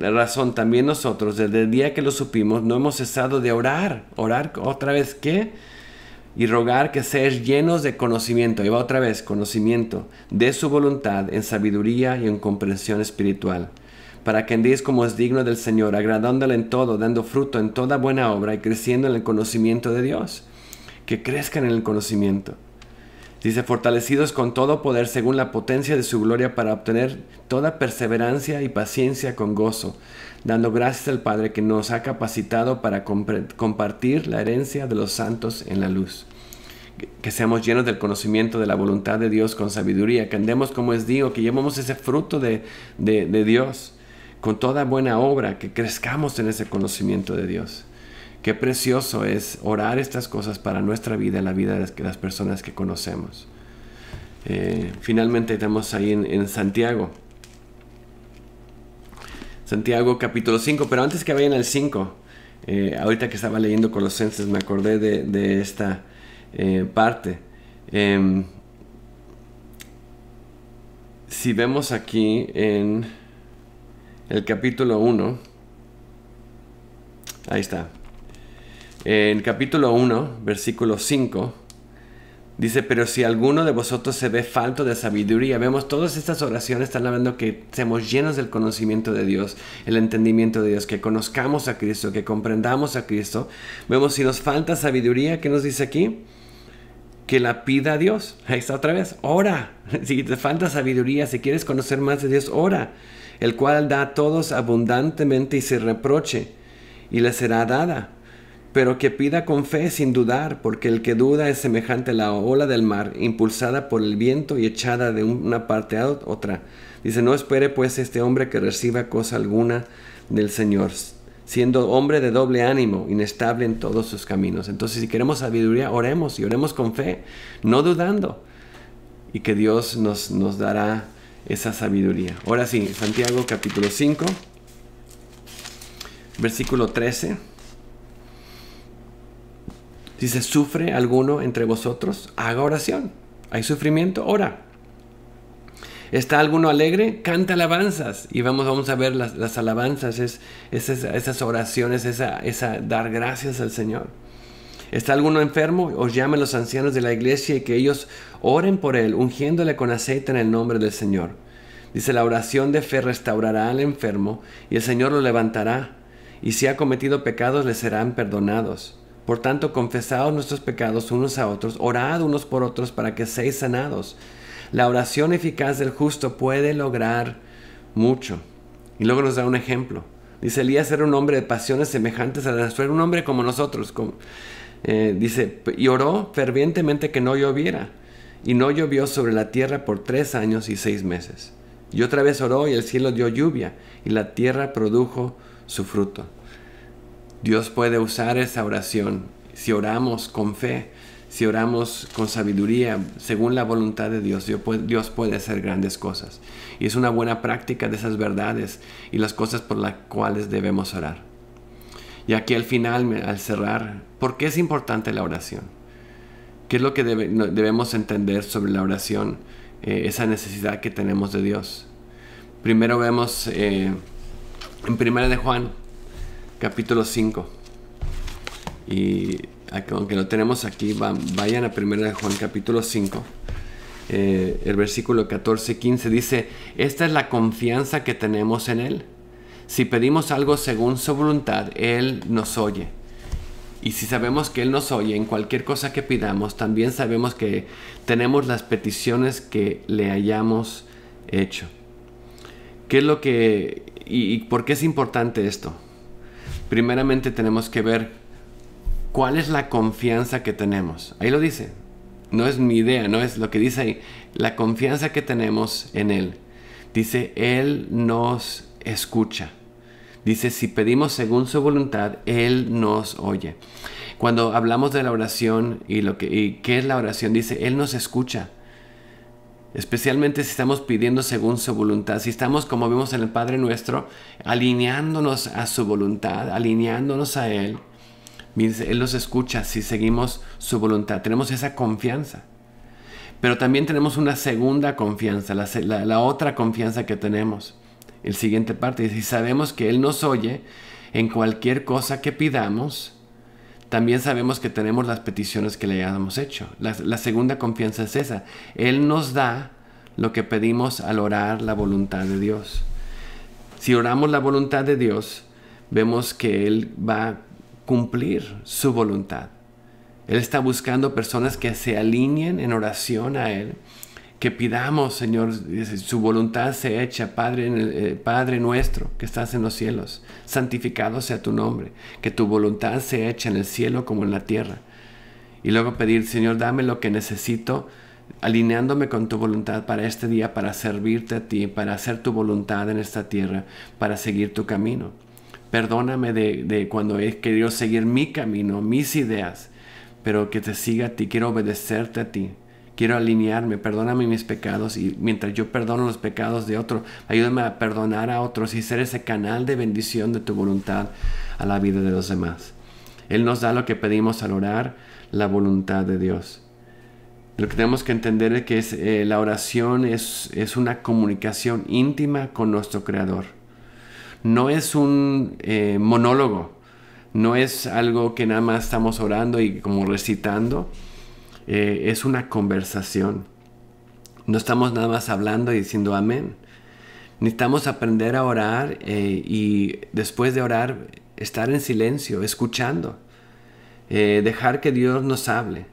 razón, también nosotros, desde el día que lo supimos, no hemos cesado de orar. Orar otra vez, ¿qué? Y rogar que seas llenos de conocimiento. Y va otra vez, conocimiento de su voluntad en sabiduría y en comprensión espiritual. Para que andéis como es digno del Señor, agradándole en todo, dando fruto en toda buena obra y creciendo en el conocimiento de Dios. Que crezcan en el conocimiento. Dice, fortalecidos con todo poder según la potencia de su gloria para obtener toda perseverancia y paciencia con gozo, dando gracias al Padre que nos ha capacitado para compartir la herencia de los santos en la luz. Que seamos llenos del conocimiento de la voluntad de Dios con sabiduría, que andemos como es Dios, que llevamos ese fruto de Dios con toda buena obra, que crezcamos en ese conocimiento de Dios. Qué precioso es orar estas cosas para nuestra vida, la vida de las, personas que conocemos. Eh, finalmente estamos ahí en, Santiago. Santiago capítulo 5, pero antes que vayan al 5, eh, ahorita que estaba leyendo Colosenses me acordé de, esta eh, parte. Em, si vemos aquí en el capítulo 1, ahí está, en capítulo 1, versículo 5, dice, pero si alguno de vosotros se ve falto de sabiduría, vemos todas estas oraciones están hablando que seamos llenos del conocimiento de Dios, el entendimiento de Dios, que conozcamos a Cristo, que comprendamos a Cristo. Vemos si nos falta sabiduría, ¿qué nos dice aquí? que la pida a Dios. Ahí está otra vez. Ora. Si te falta sabiduría, si quieres conocer más de Dios, ora. El cual da a todos abundantemente y se reproche y le será dada pero que pida con fe sin dudar, porque el que duda es semejante a la ola del mar, impulsada por el viento y echada de una parte a otra. Dice, no espere pues este hombre que reciba cosa alguna del Señor, siendo hombre de doble ánimo, inestable en todos sus caminos. Entonces, si queremos sabiduría, oremos y oremos con fe, no dudando, y que Dios nos, nos dará esa sabiduría. Ahora sí, Santiago capítulo 5, versículo 13. Si se sufre alguno entre vosotros, haga oración. Hay sufrimiento, ora. ¿Está alguno alegre? Canta alabanzas. Y vamos, vamos a ver las, alabanzas, es, esas oraciones, esa, esa dar gracias al Señor. ¿Está alguno enfermo? Os llame los ancianos de la iglesia y que ellos oren por él, ungiéndole con aceite en el nombre del Señor. Dice, la oración de fe restaurará al enfermo y el Señor lo levantará. Y si ha cometido pecados, le serán perdonados. Por tanto, confesados nuestros pecados unos a otros, orad unos por otros para que seáis sanados. La oración eficaz del justo puede lograr mucho. Y luego nos da un ejemplo. Dice Elías era un hombre de pasiones semejantes a las era un hombre como nosotros. Eh, dice, y oró fervientemente que no lloviera. Y no llovió sobre la tierra por tres años y seis meses. Y otra vez oró y el cielo dio lluvia y la tierra produjo su fruto. Dios puede usar esa oración si oramos con fe, si oramos con sabiduría, según la voluntad de Dios, Dios puede hacer grandes cosas. Y es una buena práctica de esas verdades y las cosas por las cuales debemos orar. Y aquí al final, al cerrar, ¿por qué es importante la oración? ¿Qué es lo que debemos entender sobre la oración? Eh, esa necesidad que tenemos de Dios. Primero vemos eh, en Primera de Juan capítulo 5. Y aunque lo tenemos aquí, vayan a 1 de Juan capítulo 5. Eh, el versículo 14 15 dice, esta es la confianza que tenemos en Él. Si pedimos algo según su voluntad, Él nos oye. Y si sabemos que Él nos oye en cualquier cosa que pidamos, también sabemos que tenemos las peticiones que le hayamos hecho. ¿Qué es lo que... y por qué es importante esto? primeramente tenemos que ver cuál es la confianza que tenemos. Ahí lo dice. No es mi idea, no es lo que dice ahí. La confianza que tenemos en Él. Dice, Él nos escucha. Dice, si pedimos según su voluntad, Él nos oye. Cuando hablamos de la oración y, lo que, qué es la oración, dice, Él nos escucha especialmente si estamos pidiendo según su voluntad, si estamos como vimos en el Padre nuestro, alineándonos a su voluntad, alineándonos a Él, Él nos escucha si seguimos su voluntad, tenemos esa confianza. Pero también tenemos una segunda confianza, la, la otra confianza que tenemos. El siguiente parte, si sabemos que Él nos oye en cualquier cosa que pidamos, también sabemos que tenemos las peticiones que le hayamos hecho. La, la, segunda confianza es esa. Él nos da lo que pedimos al orar la voluntad de Dios. Si oramos la voluntad de Dios, vemos que Él va a cumplir su voluntad. Él está buscando personas que se alineen en oración a Él que pidamos, Señor, su voluntad se echa, Padre, eh, Padre nuestro que estás en los cielos, santificado sea tu nombre, que tu voluntad se echa en el cielo como en la tierra. Y luego pedir, Señor, dame lo que necesito, alineándome con tu voluntad para este día, para servirte a ti, para hacer tu voluntad en esta tierra, para seguir tu camino. Perdóname de, de cuando he querido seguir mi camino, mis ideas, pero que te siga a ti, quiero obedecerte a ti, quiero alinearme, perdóname mis pecados y mientras yo perdono los pecados de otro, ayúdame a perdonar a otros y ser ese canal de bendición de tu voluntad a la vida de los demás. Él nos da lo que pedimos al orar, la voluntad de Dios. Lo que tenemos que entender es que eh, la oración es, es, una comunicación íntima con nuestro Creador. No es un eh, monólogo, no es algo que nada más estamos orando y como recitando eh, es una conversación. No estamos nada más hablando y diciendo amén. Necesitamos aprender a orar eh, y después de orar estar en silencio, escuchando. Eh, dejar que Dios nos hable.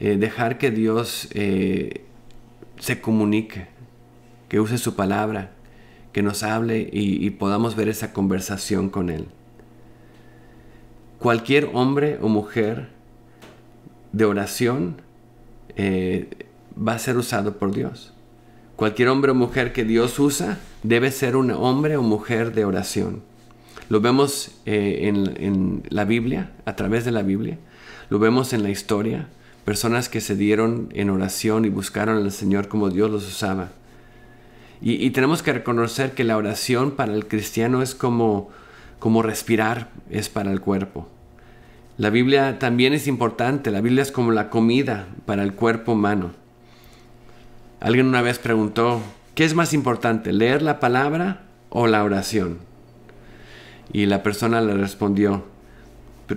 dejar que Dios se comunique, que use su palabra, que nos hable y, y podamos ver esa conversación con Él. Cualquier hombre o mujer de oración eh, va a ser usado por Dios. Cualquier hombre o mujer que Dios usa debe ser un hombre o mujer de oración. Lo vemos eh, en, la Biblia, a través de la Biblia. Lo vemos en la historia. Personas que se dieron en oración y buscaron al Señor como Dios los usaba. Y, tenemos que reconocer que la oración para el cristiano es como, como respirar, es para el cuerpo. La Biblia también es importante, la Biblia es como la comida para el cuerpo humano. Alguien una vez preguntó, ¿qué es más importante, leer la palabra o la oración? Y la persona le respondió,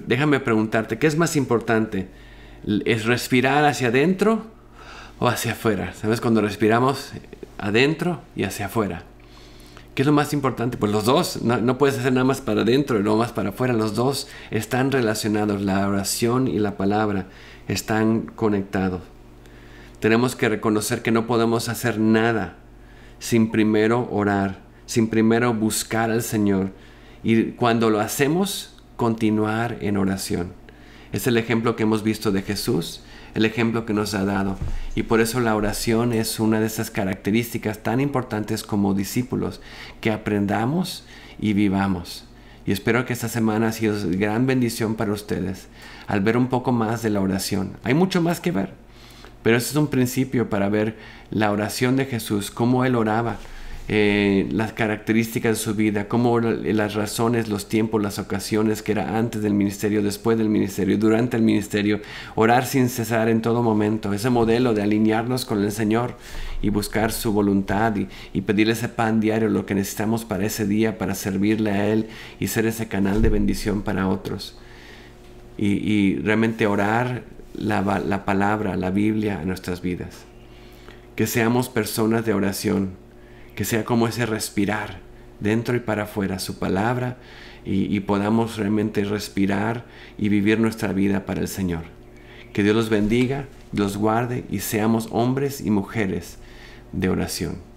déjame preguntarte, ¿qué es más importante? ¿Es respirar hacia adentro o hacia afuera? ¿Sabes? Cuando respiramos adentro y hacia afuera. ¿Qué es lo más importante? Pues los dos, no, puedes hacer nada más para adentro y no más para afuera, los dos están relacionados, la oración y la palabra están conectados. Tenemos que reconocer que no podemos hacer nada sin primero orar, sin primero buscar al Señor y cuando lo hacemos, continuar en oración. Es el ejemplo que hemos visto de Jesús el ejemplo que nos ha dado. Y por eso la oración es una de esas características tan importantes como discípulos, que aprendamos y vivamos. Y espero que esta semana ha sido gran bendición para ustedes al ver un poco más de la oración. Hay mucho más que ver, pero ese es un principio para ver la oración de Jesús, cómo Él oraba, eh, las características de su vida, como las razones, los tiempos, las ocasiones que era antes del ministerio, después del ministerio, durante el ministerio, orar sin cesar en todo momento, ese modelo de alinearnos con el Señor y buscar su voluntad y, pedirle ese pan diario, lo que necesitamos para ese día, para servirle a Él y ser ese canal de bendición para otros. Y, realmente orar la, la palabra, la Biblia a nuestras vidas. Que seamos personas de oración que sea como ese respirar dentro y para afuera su palabra y, podamos realmente respirar y vivir nuestra vida para el Señor. Que Dios los bendiga, los guarde y seamos hombres y mujeres de oración.